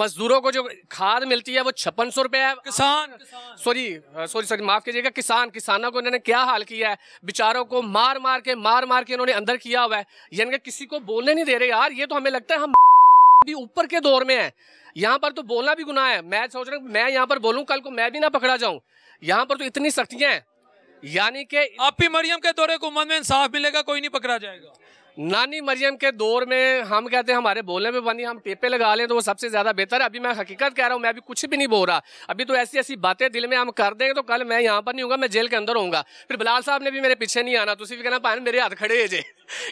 मजदूरों को जो खाद मिलती है वो छप्पन सौ रुपये है किसान सॉरी सॉरी सॉरी माफ कीजिएगा किसान किसानों को इन्होंने क्या हाल किया है बेचारों को मार मार के मार मार के इन्होंने अंदर किया हुआ है यानी कि किसी को बोलने नहीं दे रहे यार ये तो हमें लगता है हम भी ऊपर के दौर में है यहाँ पर तो बोलना भी गुनाह है मैं सोच रहा हूँ मैं यहाँ पर बोलूँ कल को मैं भी ना पकड़ा जाऊँ यहाँ पर तो इतनी सख्तियाँ हैं यानी कि ही मरियम के दौरे को उम्र में इंसाफ मिलेगा कोई नहीं पकड़ा जाएगा नानी मरियम के दौर में हम कहते हैं हमारे बोलने में बनी हम टेपे लगा लें तो वो सबसे ज़्यादा बेहतर है अभी मैं हकीकत कह रहा हूँ मैं अभी कुछ भी नहीं बोल रहा अभी तो ऐसी ऐसी बातें दिल में हम कर देंगे तो कल मैं यहाँ पर नहीं हूँ मैं जेल के अंदर हूँ फिर बिलाल साहब ने भी मेरे पीछे नहीं आना भी तो कहना पान मेरे हाथ खड़े है जे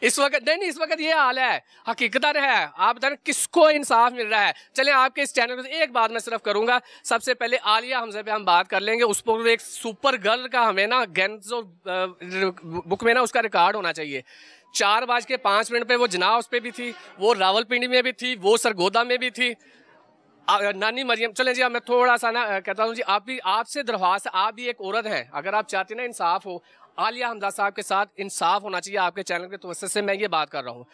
इस वक्त नहीं नहीं इस वक्त ये हाल है हकीकत है आप धन किसको इंसाफ मिल रहा है चले आपके इस चैनल पर एक बात मैं सिर्फ करूंगा सबसे पहले आलिया हमसे पे हम बात कर लेंगे उस पर एक सुपर गर्ल का हमें ना गेंस बुक में ना उसका रिकॉर्ड होना चाहिए चार बाज के पाँच मिनट पे वो जना उस पर भी थी वो रावलपिंडी में भी थी वो सरगोदा में भी थी नानी मरियम चलें जी मैं थोड़ा सा ना कहता हूँ जी आप भी आपसे दरख्वास्त आप भी एक औरत हैं अगर आप चाहते ना इंसाफ हो आलिया हमदा साहब के साथ इंसाफ होना चाहिए आपके चैनल के तवस्त तो से मैं ये बात कर रहा हूँ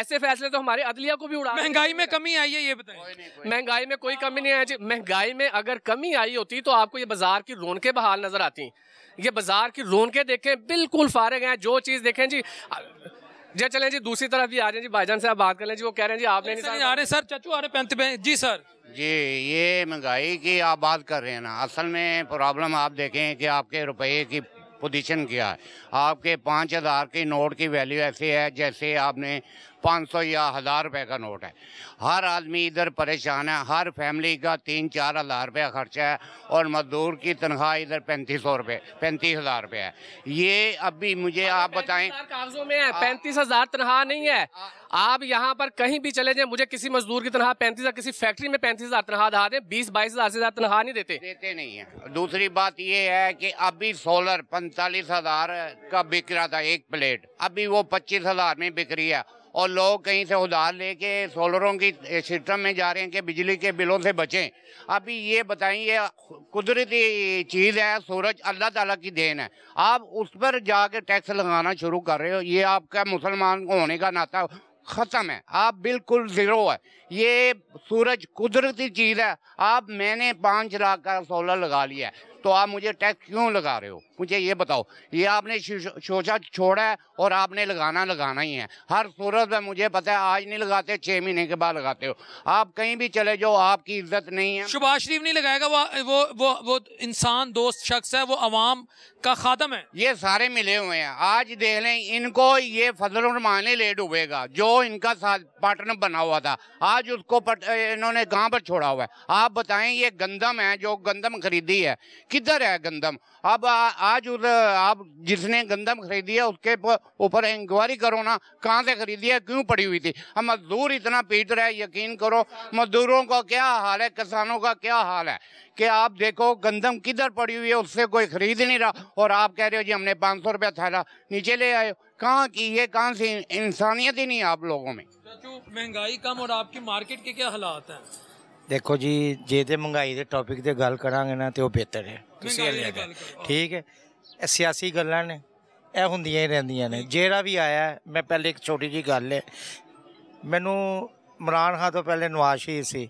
ऐसे फैसले तो हमारे अदलिया को भी उड़ा महंगाई में कमी आई है ये बताए महंगाई में कोई कमी नहीं आई जी महंगाई में अगर कमी आई होती तो आपको ये बाजार की रौनकें बहाल नजर आती ये बाजार की रौनकें देखें बिल्कुल फारग हैं जो चीज़ देखें जी जी चले जी दूसरी तरफ जी आ रहे जी भाईजान से आप बात कर लें जी वो कह रहे हैं जी आप नहीं सर आ रहे सर चचू आ रहे पैंती पे जी सर जी ये महंगाई की आप बात कर रहे हैं ना असल में प्रॉब्लम आप देखें कि आपके रुपये की पोजीशन क्या है आपके पाँच हज़ार के नोट की वैल्यू ऐसी है जैसे आपने पाँच सौ या हज़ार रुपये का नोट है हर आदमी इधर परेशान है हर फैमिली का तीन चार हज़ार रुपया खर्चा है और मजदूर की तनख्वाह इधर पैंतीस सौ रुपये पैंतीस हज़ार रुपये है ये अभी मुझे आप बताएं कागजों में है पैंतीस हज़ार तनख्वाह नहीं है आप यहाँ पर कहीं भी चले जाए मुझे किसी मजदूर की तनख्वाह पैंतीस हज़ार किसी फैक्ट्री में पैंतीस हज़ार तनख्वाह दहा दें बीस बाईस हज़ार से ज़्यादा तनख्वाह नहीं देते देते नहीं है दूसरी बात ये है कि अभी सोलर पैंतालीस हज़ार का बिक रहा था एक प्लेट अभी वो पच्चीस हज़ार में बिक रही है और लोग कहीं से उधार लेके सोलरों की सिस्टम में जा रहे हैं कि बिजली के बिलों से बचें अभी ये बताइए कुदरती चीज़ है सूरज अल्लाह ताला की देन है आप उस पर जाके टैक्स लगाना शुरू कर रहे हो ये आपका मुसलमान होने का नाता ख़त्म है आप बिल्कुल ज़ीरो है ये सूरज कुदरती चीज़ है आप मैंने पाँच लाख का सोलर लगा लिया है तो आप मुझे टैक्स क्यों लगा रहे हो मुझे ये बताओ ये आपने शोषा छोड़ा है और आपने लगाना लगाना ही है हर सूरत में मुझे पता है आज नहीं लगाते छः महीने के बाद लगाते हो आप कहीं भी चले जाओ आपकी इज्जत नहीं है शुभाष शरीफ नहीं लगाएगा वो वो वो वो इंसान दोस्त शख्स है वो अवाम का खादम है ये सारे मिले हुए हैं आज देख लें इनको ये फजल रमान लेट हुएगा जो इनका साथ पार्टनर बना हुआ था आज आज उसको पट, इन्होंने कहाँ पर छोड़ा हुआ है आप बताएं ये गंदम है जो गंदम खरीदी है किधर है गंदम अब आ, आज उस आप जिसने गंदम खरीदी है उसके ऊपर इंक्वायरी करो ना कहाँ से खरीदी है क्यों पड़ी हुई थी हम मजदूर इतना पीट रहे यकीन करो मजदूरों का क्या हाल है किसानों का क्या हाल है कि आप देखो गंदम किधर पड़ी हुई है उससे कोई खरीद नहीं रहा और आप कह रहे हो जी हमने पाँच सौ रुपया थैला नीचे ले आए कहाँ की ये कहाँ सी इंसानियत ही नहीं आप लोगों में ਚਾਚੂ ਮਹਿੰਗਾਈ ਕਮ ਔਰ ਆਪਕੀ ਮਾਰਕੀਟ ਕੇ ਕੀ ਹਾਲਾਤ ਹੈ ਦੇਖੋ ਜੀ ਜੇ ਤੇ ਮਹਿੰਗਾਈ ਦੇ ਟੌਪਿਕ ਤੇ ਗੱਲ ਕਰਾਂਗੇ ਨਾ ਤੇ ਉਹ ਬਿਹਤਰ ਹੈ ਤੁਸੀਂ ਗੱਲ ਠੀਕ ਹੈ ਇਹ ਸਿਆਸੀ ਗੱਲਾਂ ਨੇ ਇਹ ਹੁੰਦੀਆਂ ਹੀ ਰਹਿੰਦੀਆਂ ਨੇ ਜਿਹੜਾ ਵੀ ਆਇਆ ਮੈਂ ਪਹਿਲੇ ਇੱਕ ਛੋਟੀ ਜੀ ਗੱਲ ਹੈ ਮੈਨੂੰ ਇਮਰਾਨ ਖਾਨ ਤੋਂ ਪਹਿਲੇ ਨਵਾਜ਼ ਸ਼ਰੀਫ ਸੀ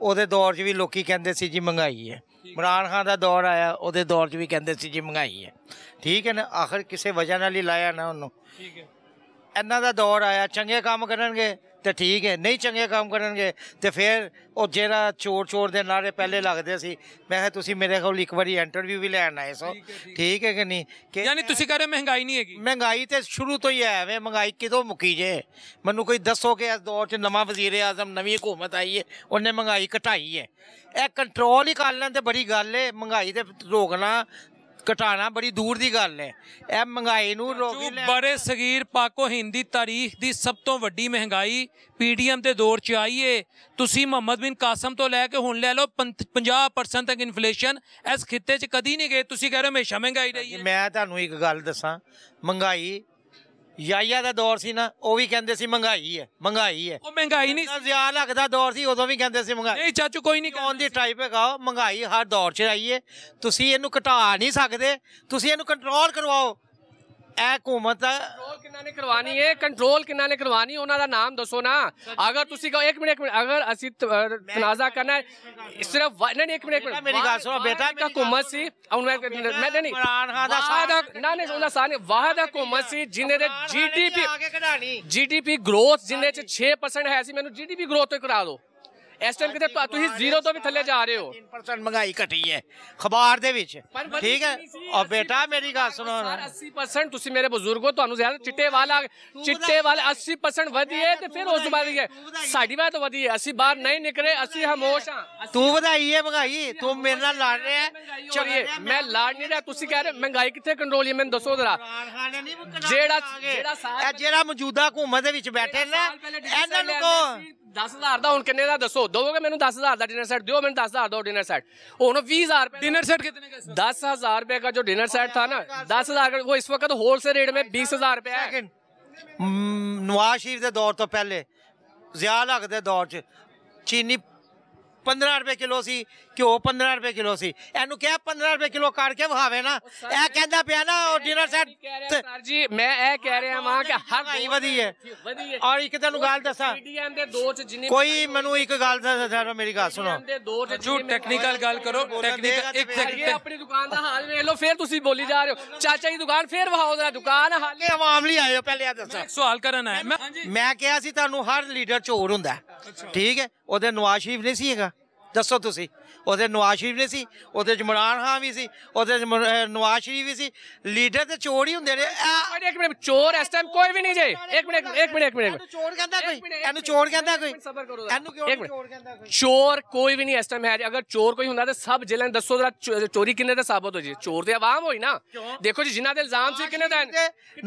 ਉਹਦੇ ਦੌਰ 'ਚ ਵੀ ਲੋਕੀ ਕਹਿੰਦੇ ਸੀ ਜੀ ਮਹਿੰਗਾਈ ਹੈ ਇਮਰਾਨ ਖਾਨ ਦਾ ਦੌਰ ਆਇਆ ਉਹਦੇ ਦੌਰ 'ਚ ਵੀ ਕਹਿੰਦੇ ਸੀ ਜੀ ਮਹਿੰਗਾਈ ਹੈ ਠੀਕ ਹੈ ਨਾ ਆਖਰ ਕਿਸੇ ਵਜ੍ਹਾ ਨਾਲ ਹੀ ਲਾਇਆ ਨਾ ਉਹਨੂੰ ਠੀਕ ਹੈ इन्हों का दौर आया चंगे काम करे तो ठीक है नहीं चंगे काम करे तो फिर वो जरा चोर चोर के नारे पहले लगते मैं तुम मेरे को एक बार इंटरव्यू भी लैन आए सो ठीक है कि नहीं यानी तुम कह रहे महंगाई नहीं है महंगाई तो शुरू तो ही है वे महंगाई कितों मुकी जे मैं कोई दसो कि इस दौर नवा वजीर आजम नवी हुकूमत आई है उन्हें महंगाई घटाई है यह कंट्रोल ही कर लड़ी गल है महंगाई तो रोकना ਘਟਾਣਾ ਬੜੀ ਦੂਰ ਦੀ ਗੱਲ ਹੈ ਇਹ ਮਹਿੰਗਾਈ ਨੂੰ ਰੋਕ ਲੈ ਬੜੇ ਸਗੀਰ ਪਾਕੋ ਹਿੰਦੀ ਤਾਰੀਖ ਦੀ ਸਭ ਤੋਂ ਵੱਡੀ ਮਹਿੰਗਾਈ ਪੀਡੀਐਮ ਦੇ ਦੌਰ 'ਚ ਆਈ ਏ ਤੁਸੀਂ ਮੁਹੰਮਦ ਬਿਨ ਕਾਸਮ ਤੋਂ ਲੈ ਕੇ ਹੁਣ ਲੈ ਲਓ 50% ਤੱਕ ਇਨਫਲੇਸ਼ਨ ਇਸ ਖਿੱਤੇ 'ਚ ਕਦੀ ਨਹੀਂ ਗਏ ਤੁਸੀਂ ਕਹਿ ਰਹੇ ਹਮੇਸ਼ਾ ਮਹਿੰਗਾਈ ਰਹੀ ਹੈ ਮੈਂ ਤੁਹਾਨੂੰ ਇੱਕ ਗੱਲ ਦੱਸਾਂ ਮਹਿੰਗਾਈ ਯਾਇਆ ਦਾ ਦੌਰ ਸੀ ਨਾ ਉਹ ਵੀ ਕਹਿੰਦੇ ਸੀ ਮਹਿੰਗਾਈ ਹੈ ਮਹਿੰਗਾਈ ਹੈ ਉਹ ਮਹਿੰਗਾਈ ਨਹੀਂ ਜ਼ਿਆਦਾ ਲੱਗਦਾ ਦੌਰ ਸੀ ਉਦੋਂ ਵੀ ਕਹਿੰਦੇ ਸੀ ਮਹਿੰਗਾਈ ਨਹੀਂ ਚਾਚੂ ਕੋਈ ਨਹੀਂ ਕੌਣ ਦੀ ਟਾਈਪ ਹੈ ਕਹੋ ਮਹਿੰਗਾਈ ਹਰ ਦੌਰ 'ਚ ਆਈ ਹੈ ਤੁਸੀਂ ਇਹਨੂੰ ਘਟਾ ਨਹੀਂ ਸਕਦੇ ਤੁਸੀਂ ਇਹਨੂੰ ਕੰਟਰੋਲ ਕਰਵਾਓ ਇਹ ਹਕੂਮਤ ਕਿੰਨਾ ਨੇ ਕਰਵਾਣੀ ਹੈ ਕੰਟਰੋਲ ਕਿੰਨਾ ਨੇ ਕਰਵਾਣੀ ਉਹਨਾਂ ਦਾ ਨਾਮ ਦੱਸੋ ਨਾ ਅਗਰ ਤੁਸੀਂ ਕਹੋ 1 ਮਿੰਟ 1 ਮਿੰਟ ਅਗਰ ਅਸੀਂ ਤਨਾਜ਼ਾ ਕਰਨਾ ਹੈ ਸਿਰਫ ਨਹੀਂ 1 ਮਿੰਟ 1 ਮਿੰਟ ਮੇਰੀ ਗੱਲ ਸੁਣੋ ਬੇਟਾ ਇੱਕ ਹਕੂਮਤ ਸੀ ਹੁਣ ਮੈਂ ਮੈਂ ਨਹੀਂ ਇਮਰਾਨ ਖਾਨ ਦਾ ਨਾ ਨਹੀਂ ਉਹਨਾਂ ਸਾਨੇ ਵਾਹਦ ਹਕੂਮਤ ਸੀ ਜਿੰਨੇ ਦੇ ਜੀਡੀਪੀ ਜੀਡੀਪੀ ਗਰੋਥ ਜਿੰਨੇ ਚ 6% ਹੈ ਸੀ ਮੈਨੂੰ ਜੀਡੀਪੀ ਗਰੋਥ ਤੋਂ ਕਰਾ ਦਿਓ ਇਸ ਟਾਈਮ ਕਿਤੇ ਤੁਸੀਂ ਜ਼ੀਰੋ ਤੋਂ ਵੀ ਥੱਲੇ ਜਾ ਰਹੇ ਹੋ 3% ਮਹਿੰਗਾਈ ਘਟੀ ਹੈ ਖਬਰ ਦੇ ਵਿੱਚ ਠੀਕ ਹੈ ਔਰ ਬੇਟਾ ਮੇਰੀ ਗੱਲ ਸੁਣੋ 80% ਤੁਸੀਂ ਮੇਰੇ ਬਜ਼ੁਰਗੋ ਤੁਹਾਨੂੰ ਜ਼ਿਆਦਾ ਚਿੱਟੇ ਵਾਲਾ ਚਿੱਟੇ ਵਾਲਾ 80% ਵਧੀ ਹੈ ਤੇ ਫਿਰ ਉਸ ਤੋਂ ਬਾਅਦ ਹੈ ਸਾਡੀ ਬਾਤ ਵਧੀ ਹੈ ਅਸੀਂ ਬਾਹਰ ਨਹੀਂ ਨਿਕਲੇ ਅਸੀਂ ਹਮੋਸ਼ ਹਾਂ ਤੂੰ ਵਧਾਈ ਹੈ ਮਹਿੰਗਾਈ ਤੂੰ ਮੇਰੇ ਨਾਲ ਲੜ ਰਿਹਾ ਹੈ ਚਲਿਏ ਮੈਂ ਲੜ ਨਹੀਂ ਰਿਹਾ ਤੁਸੀਂ ਕਹਿ ਰਹੇ ਮਹਿੰਗਾਈ ਕਿੱਥੇ ਕੰਟਰੋਲ ਹੈ ਮੈਨੂੰ ਦੱਸੋ ਜ਼ਰਾ ਜਿਹੜਾ ਜਿਹੜਾ ਜਿਹੜਾ ਮੌਜੂਦਾ ਹਕੂਮਤ ਦੇ ਵਿੱਚ ਬੈਠੇ ਨੇ ਇਹਨਾਂ ਨੂੰ ਕੋ 10000 ਦਾ ਹੁਣ ਕਿੰਨੇ ਦਾ ਦੱਸੋ ਦੋਗੇ ਮੈਨੂੰ 10000 ਦਾ ਡਿਨਰ ਸੈਟ ਦਿਓ ਮੈਨੂੰ 10000 ਦਾ ਡਿਨਰ ਸੈਟ ਹੁਣ 20000 ਰੁਪਏ ਡਿਨਰ सेट कितने ਦਾ 10000 ਰੁਪਏ ਦਾ ਜੋ ਡਿਨਰ ਸੈੱਟ ਥਾ ਨਾ 10000 ਉਹ ਇਸ ਵਕਤ वक्त होलसेल ਰੇਟ ਮੇ 20000 ਰੁਪਏ ਹੈ ਸੈਕਿੰਡ ਨਵਾਜ਼ ਸ਼ਰੀਫ ਦੇ ਦੌਰ ਤੋਂ ਪਹਿਲੇ ਜ਼ਿਆਦਾ ਲੱਗਦੇ ਦੌਰ 'ਚ ਚੀਨੀ 15 ਰੁਪਏ ਕਿਲੋ ਸੀ ਘਿਓ 15 ਰੁਪਏ ਕਿਲੋ ਸੀ ਇਹਨੂੰ ਕਿਹਾ 15 ਰੁਪਏ ਕਿਲੋ ਕਾੜ ਕੇ ਵਹਾਵੇ ਨਾ ਇਹ ਕਹਿੰਦਾ ਪਿਆ ਨਾ ਉਹ ਡਿਨਰ ਸੈਟ ਸਰ ਜੀ ਮੈਂ ਇਹ ਕਹਿ ਰਿਹਾ ਮਾਂ ਕਿ ਹਰ ਭਾਈ ਵਧੀ ਹੈ ਔਰ ਇੱਕ ਤੈਨੂੰ ਗੱਲ ਦੱਸਾਂ ਦੇ ਦੋ ਕੋਈ ਮੈਨੂੰ ਇੱਕ ਗੱਲ ਦੱਸੋ ਮੇਰੀ ਗੱਲ ਸੁਣੋ ਜੂ ਟੈਕਨੀਕਲ ਗੱਲ ਕਰੋ ਟੈਕਨੀਕਲ ਇੱਕ ਸੈਕਿੰਡ ਆਪਣੀ ਦੁਕਾਨ ਦਾ ਹਾਲ ਵੇਖ ਲਓ ਫੇਰ ਤੁਸੀਂ ਬੋਲੀ ਜਾ ਰਹੇ ਹੋ ਚਾਚਾ ਦੀ ਦੁਕਾਨ ਫੇਰ ਵਹਾਓ ਜਰਾ ਦੁਕਾਨ ਹਾਲੇ ਆਵਾਮ ਲਈ ਆਏ ਹੋ ਪਹਿਲੇ ਆ ਦੱਸੋ ਸਵਾਲ ਕਰਨ ਆਇਆ ਮੈਂ ਕਿਹਾ ਸੀ ਤੁਹਾਨੂੰ ਹਰ ਲੀਡਰ ਚੋਰ ਹੁੰਦਾ ਠੀਕ ਹੈ ਉਹਦੇ ਨਵਾਜ਼ ਸ਼ਰੀਫ ਨਹੀਂ ਸੀ ਹੈਗਾ da sua Tuzi. उस नवाज शरीफ ने सी उस इमरान खान भी सी उस नवाज शरीफ भी सी लीडर तो चोर ही होंगे चोर इस टाइम कोई भी नहीं जे एक मिनट एक मिनट चोर कहता कोई चोर कोई भी नहीं इस टाइम है अगर चोर कोई होंगे तो सब जिले दसो चोरी किन्ने साबित हो जी चोर तो आवाम हो ना देखो जी जिन्हें इल्जाम से किन्ने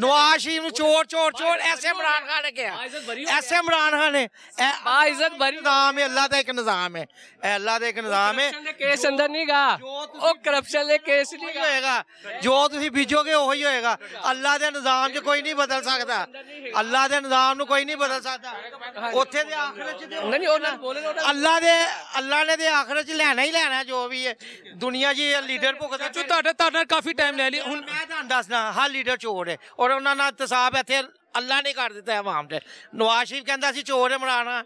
नवाज शरीफ चोर चोर चोर ऐसे इमरान खान ने क्या ऐसे इमरान खान ने इज्जत भरी नाम है अल्लाह का एक निजाम है अल्लाह का एक निजाम है ਕਰਪਸ਼ਨ ਦੇ ਕੇਸ ਅੰਦਰ ਨਹੀਂ ਗਾ ਉਹ ਕਰਪਸ਼ਨ ਦੇ ਕੇਸ ਨਹੀਂ ਹੋਏਗਾ ਜੋ ਤੁਸੀਂ ਬੀਜੋਗੇ ਉਹੀ ਹੋਏਗਾ ਅੱਲਾ ਦੇ ਨਿਜ਼ਾਮ 'ਚ ਕੋਈ ਨਹੀਂ ਬਦਲ ਸਕਦਾ ਅੱਲਾ ਦੇ ਨਿਜ਼ਾਮ ਨੂੰ ਕੋਈ ਨਹੀਂ ਬਦਲ ਸਕਦਾ ਉੱਥੇ ਦੇ ਆਖਰਤ 'ਚ ਨਹੀਂ ਉਹ ਅੱਲਾ ਦੇ ਅੱਲਾ ਨੇ ਦੇ ਆਖਰਤ 'ਚ ਲੈਣਾ ਹੀ ਲੈਣਾ ਜੋ ਵੀ ਹੈ ਦੁਨੀਆ 'ਚ ਲੀਡਰ ਭੁਗਤਦਾ ਚਾਚੂ ਤੁਹਾਡੇ ਤੁਹਾਡੇ ਕਾਫੀ ਟਾਈਮ ਲੈ ਲਈ ਹੁਣ ਮੈਂ ਤੁਹਾਨੂੰ ਦੱਸਦਾ ਹਰ ਲੀਡਰ ਚੋਰ ਹੈ ਔਰ ਉਹਨਾਂ ਨਾਲ ਤਸਾਬ ਇੱਥੇ अल्लाह ने कर दिता है ਤੇ ਨਵਾਜ਼ ਸ਼ਰੀਫ ਕਹਿੰਦਾ ਸੀ चोर ਬਣਾਣਾ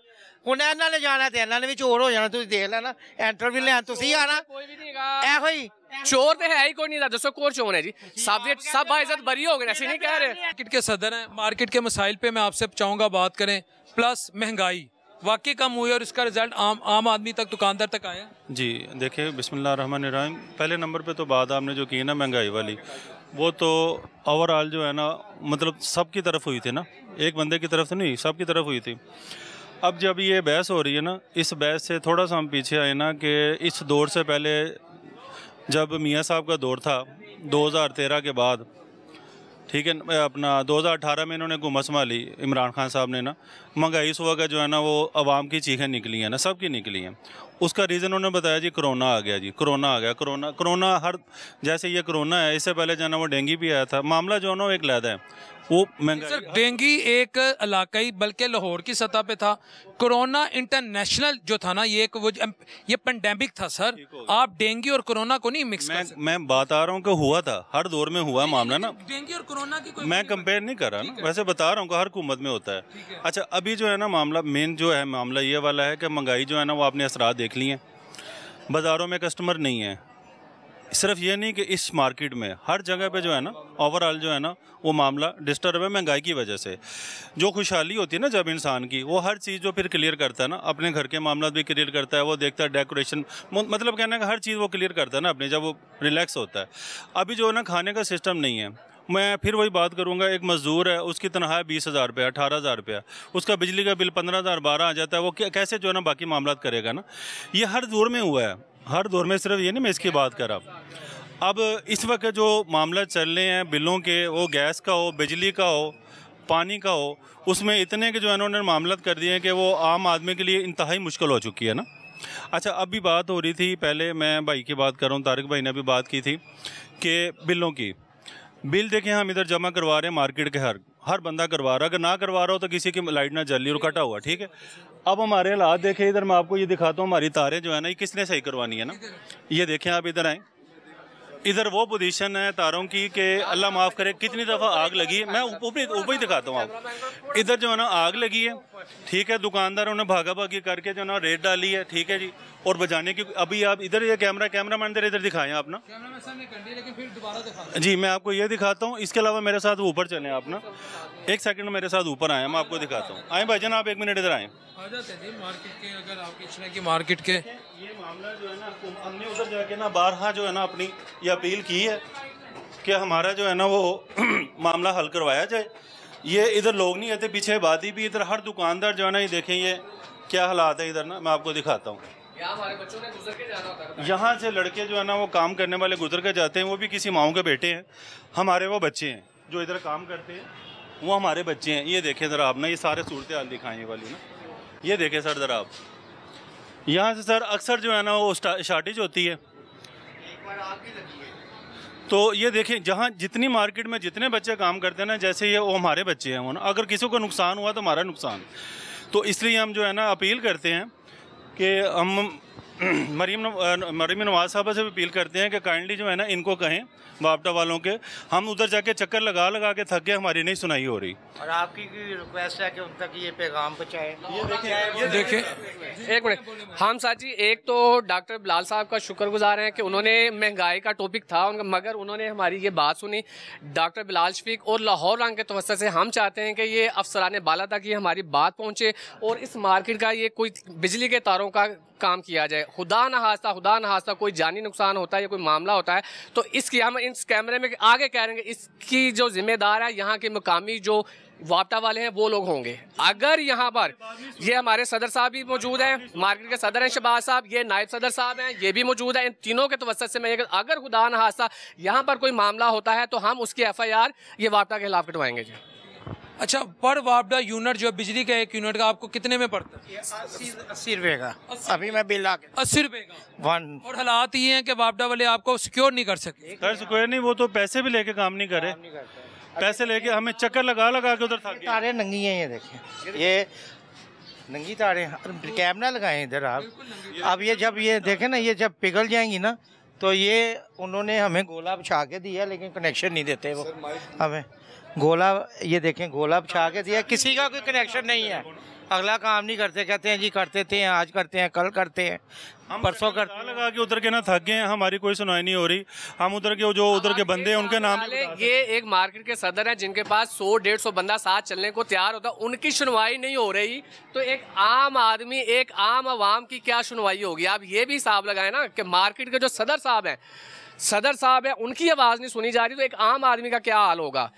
ਹੁਣ ਇਹਨਾਂ ਨੇ ਜਾਣਾ ਤੇ ਇਹਨਾਂ ਨੇ ਵੀ ਚੋਰ ਹੋ ਜਾਣਾ ਤੁਸੀਂ ਦੇਖ ਲੈਣਾ ਇੰਟਰਵਿਊ ਲੈਣ ਤੁਸੀਂ ਆਣਾ ਕੋਈ चोर तो है ही कोई नहीं दसो कौन चोर है जी सब सब बाइजत बरी हो गए ऐसे नहीं कह रहे मार्केट के सदर हैं मार्केट के मसाइल पर मैं आपसे चाहूँगा बात करें प्लस महंगाई वाकई कम हुई और इसका रिजल्ट आम आम आदमी तक दुकानदार तक आया जी देखिए बिस्मिल्लाह रहमान रहीम पहले नंबर पे तो बात आपने जो की ना महंगाई वाली वो तो ओवरऑल जो है ना मतलब सब की तरफ हुई थी ना एक बंदे की तरफ तो नहीं सब की तरफ हुई थी अब जब ये बहस हो रही है ना इस बहस से थोड़ा सा हम पीछे आए ना कि इस दौर से पहले जब मियाँ साहब का दौर था 2013 के बाद ठीक है अपना 2018 में इन्होंने गुम असमा ली इमरान खान साहब ने ना महंगाई इस वक्त जो है ना वो आवाम की चीखें निकली हैं ना सब की निकली हैं उसका रीज़न उन्होंने बताया जी कोरोना आ गया जी कोरोना आ गया कोरोना कोरोना हर जैसे ये कोरोना है इससे पहले जो है ना वो डेंगू भी आया था मामला जो है ना वो एक लैदा है वो महंगा सर डेंगू एक इलाकाई बल्कि लाहौर की सतह पे था कोरोना इंटरनेशनल जो था ना ये एक वो ये पेंडेमिक था सर आप डेंगू और कोरोना को नहीं मिक्स मैं, मैं बात आ रहा हूँ कि हुआ था हर दौर में हुआ मामला ना डेंगू और कोरोना की कोई मैं कंपेयर नहीं कर रहा ना वैसे बता रहा हूँ हर हुकूमत में होता है अच्छा अभी जो है ना मामला मेन जो है मामला ये वाला है कि महंगाई जो है ना वो आपने असरा देख ली है बाज़ारों में कस्टमर नहीं है सिर्फ ये नहीं कि इस मार्केट में हर जगह पे जो है ना ओवरऑल जो है ना वो मामला डिस्टर्ब है महंगाई की वजह से जो खुशहाली होती है ना जब इंसान की वो हर चीज़ जो फिर क्लियर करता है ना अपने घर के मामला भी क्लियर करता है वो देखता है डेकोरेशन मतलब कहना है हर चीज़ वो क्लियर करता है ना अपने जब वो रिलैक्स होता है अभी जो है ना खाने का सिस्टम नहीं है मैं फिर वही बात करूंगा एक मज़दूर है उसकी तनख्वाह बीस हज़ार रुपया अठारह हज़ार रुपया उसका बिजली का बिल पंद्रह हज़ार बारह आ जाता है वो कैसे जो है ना बाकी मामला करेगा ना ये हर दूर में हुआ है हर दौर में सिर्फ ये नहीं मैं इसकी बात कर रहा हूँ अब इस वक्त जो मामला चल रहे हैं बिलों के वो गैस का हो बिजली का हो पानी का हो उसमें इतने के जो इन्होंने मामला कर दिए हैं कि वो आम आदमी के लिए इंतहाई मुश्किल हो चुकी है ना अच्छा अब भी बात हो रही थी पहले मैं भाई की बात कर रहा हूँ तारिक भाई ने अभी बात की थी कि बिलों की बिल देखें हम इधर जमा करवा रहे हैं मार्केट के हर हर बंदा करवा रहा अगर ना करवा रहा हो तो किसी की लाइट ना जल और कटा हुआ ठीक है अब हमारे हालात देखें इधर मैं आपको ये दिखाता हूँ हमारी तारें जो है ना ये किसने सही करवानी है ना ये देखें आप इधर आएँ इधर वो पोजीशन है तारों की कि अल्लाह माफ़ करे कितनी दफ़ा आग लगी है मैं ऊपर ऊपर ही दिखाता हूँ आप इधर जो है ना आग लगी है ठीक है दुकानदारों ने भागा भागी करके जो है ना रेट डाली है ठीक है जी और बजाने की अभी आप इधर ये कैमरा कैमरा मैन इधर दिखाएं आप ना जी मैं आपको ये दिखाता हूँ इसके अलावा मेरे साथ ऊपर चले आप ना एक सेकेंड मेरे साथ ऊपर आए मैं आपको दिखाता हूँ आए जान आप एक मिनट इधर आए मार्केट के अगर मार्केट के ये मामला जो है ना हमने उधर जाके ना बारहा जो है ना अपनी ये अपील की है कि हमारा जो है ना वो मामला हल करवाया जाए ये इधर लोग नहीं आते पीछे वादी भी इधर हर दुकानदार जो है ना ये देखें ये क्या हालात है इधर ना मैं आपको दिखाता हूँ यहाँ से लड़के जो है ना वो काम करने वाले गुजर के जाते हैं वो भी किसी माओ के बेटे हैं हमारे वो बच्चे हैं जो इधर काम करते हैं वो हमारे बच्चे हैं ये देखें ज़रा आप ना ये सारे सूरत हाल दिखाएँ वाली ना ये देखें सर ज़रा आप यहाँ से सर अक्सर जो है ना वो शार्टेज होती है तो ये देखें जहाँ जितनी मार्केट में जितने बच्चे काम करते हैं ना जैसे ये वो हमारे बच्चे हैं अगर किसी को नुकसान हुआ तो हमारा नुकसान तो इसलिए हम जो है ना अपील करते हैं कि हम मरीम मरीम नवाज साहब से भी अपील करते हैं कि काइंडली जो है ना इनको कहें बापटा वालों के हम उधर जाके चक्कर लगा लगा के थक गए हमारी नहीं सुनाई हो रही और आपकी रिक्वेस्ट है कि उन तक ये पैगाम पहुँचाए देखिए एक मिनट हम जी एक तो डॉक्टर बिलाल साहब का शुक्रगुजार हैं कि उन्होंने महंगाई का टॉपिक था उनका मगर उन्होंने हमारी ये बात सुनी डॉक्टर बिलाल शफीक और लाहौर रंग के तवस्त तो से हम चाहते हैं कि ये अफसरान बाला तक ये हमारी बात पहुँचे और इस मार्केट का ये कोई बिजली के तारों का काम किया जाए खुदा ना हादसा खुदा ना हादसा कोई जानी नुकसान होता है या कोई मामला होता है तो इसकी हम इस कैमरे में आगे कह रहे हैं इसकी जो जिम्मेदार है यहाँ के मुकामी जो वापटा वाले हैं वो लोग होंगे अगर यहाँ पर ये हमारे सदर साहब भी मौजूद हैं मार्केट के सदर हैं शबाज साहब ये नायब सदर साहब हैं ये भी मौजूद हैं इन तीनों के तवस्त से मैं ये अगर खुदा ना हादसा यहाँ पर कोई मामला होता है तो हम उसकी एफ आई आर ये वापटा के खिलाफ कटवाएंगे जी अच्छा पर वापडा यूनिट जो बिजली का एक यूनिट का आपको कितने में पड़ता है अस्सी रुपए का अभी मैं बिल आ अस्सी रुपए का वन और हालात ये हैं कि वापडा वाले आपको सिक्योर नहीं कर सकते कर सिक्योर नहीं वो तो पैसे भी लेके काम नहीं करे पैसे लेके हमें चक्कर लगा लगा के उधर तारे नंगी हैं ये देखें ये नंगी तारे कैमरा लगाए इधर आप अब ये जब ये देखे ना ये जब पिघल जाएंगी ना तो ये उन्होंने हमें गोला बिछा के दिया लेकिन कनेक्शन नहीं देते वो हमें गोला ये देखें गोला छा के दिया किसी का कोई कनेक्शन नहीं है अगला काम नहीं करते कहते हैं जी करते थे आज करते हैं कल करते हैं हम परसों कर लगा कि उधर के ना थक गए हमारी कोई सुनवाई नहीं हो रही हम उधर के जो उधर के बंदे हैं उनके नाम ये एक मार्केट के सदर हैं जिनके पास सौ डेढ़ सौ बंदा साथ चलने को तैयार होता उनकी सुनवाई नहीं हो रही तो एक आम आदमी एक आम आवाम की क्या सुनवाई होगी आप ये भी हिसाब लगाए ना कि मार्केट के जो सदर साहब हैं सदर साहब हैं उनकी आवाज़ नहीं सुनी जा रही तो एक आम आदमी का क्या हाल होगा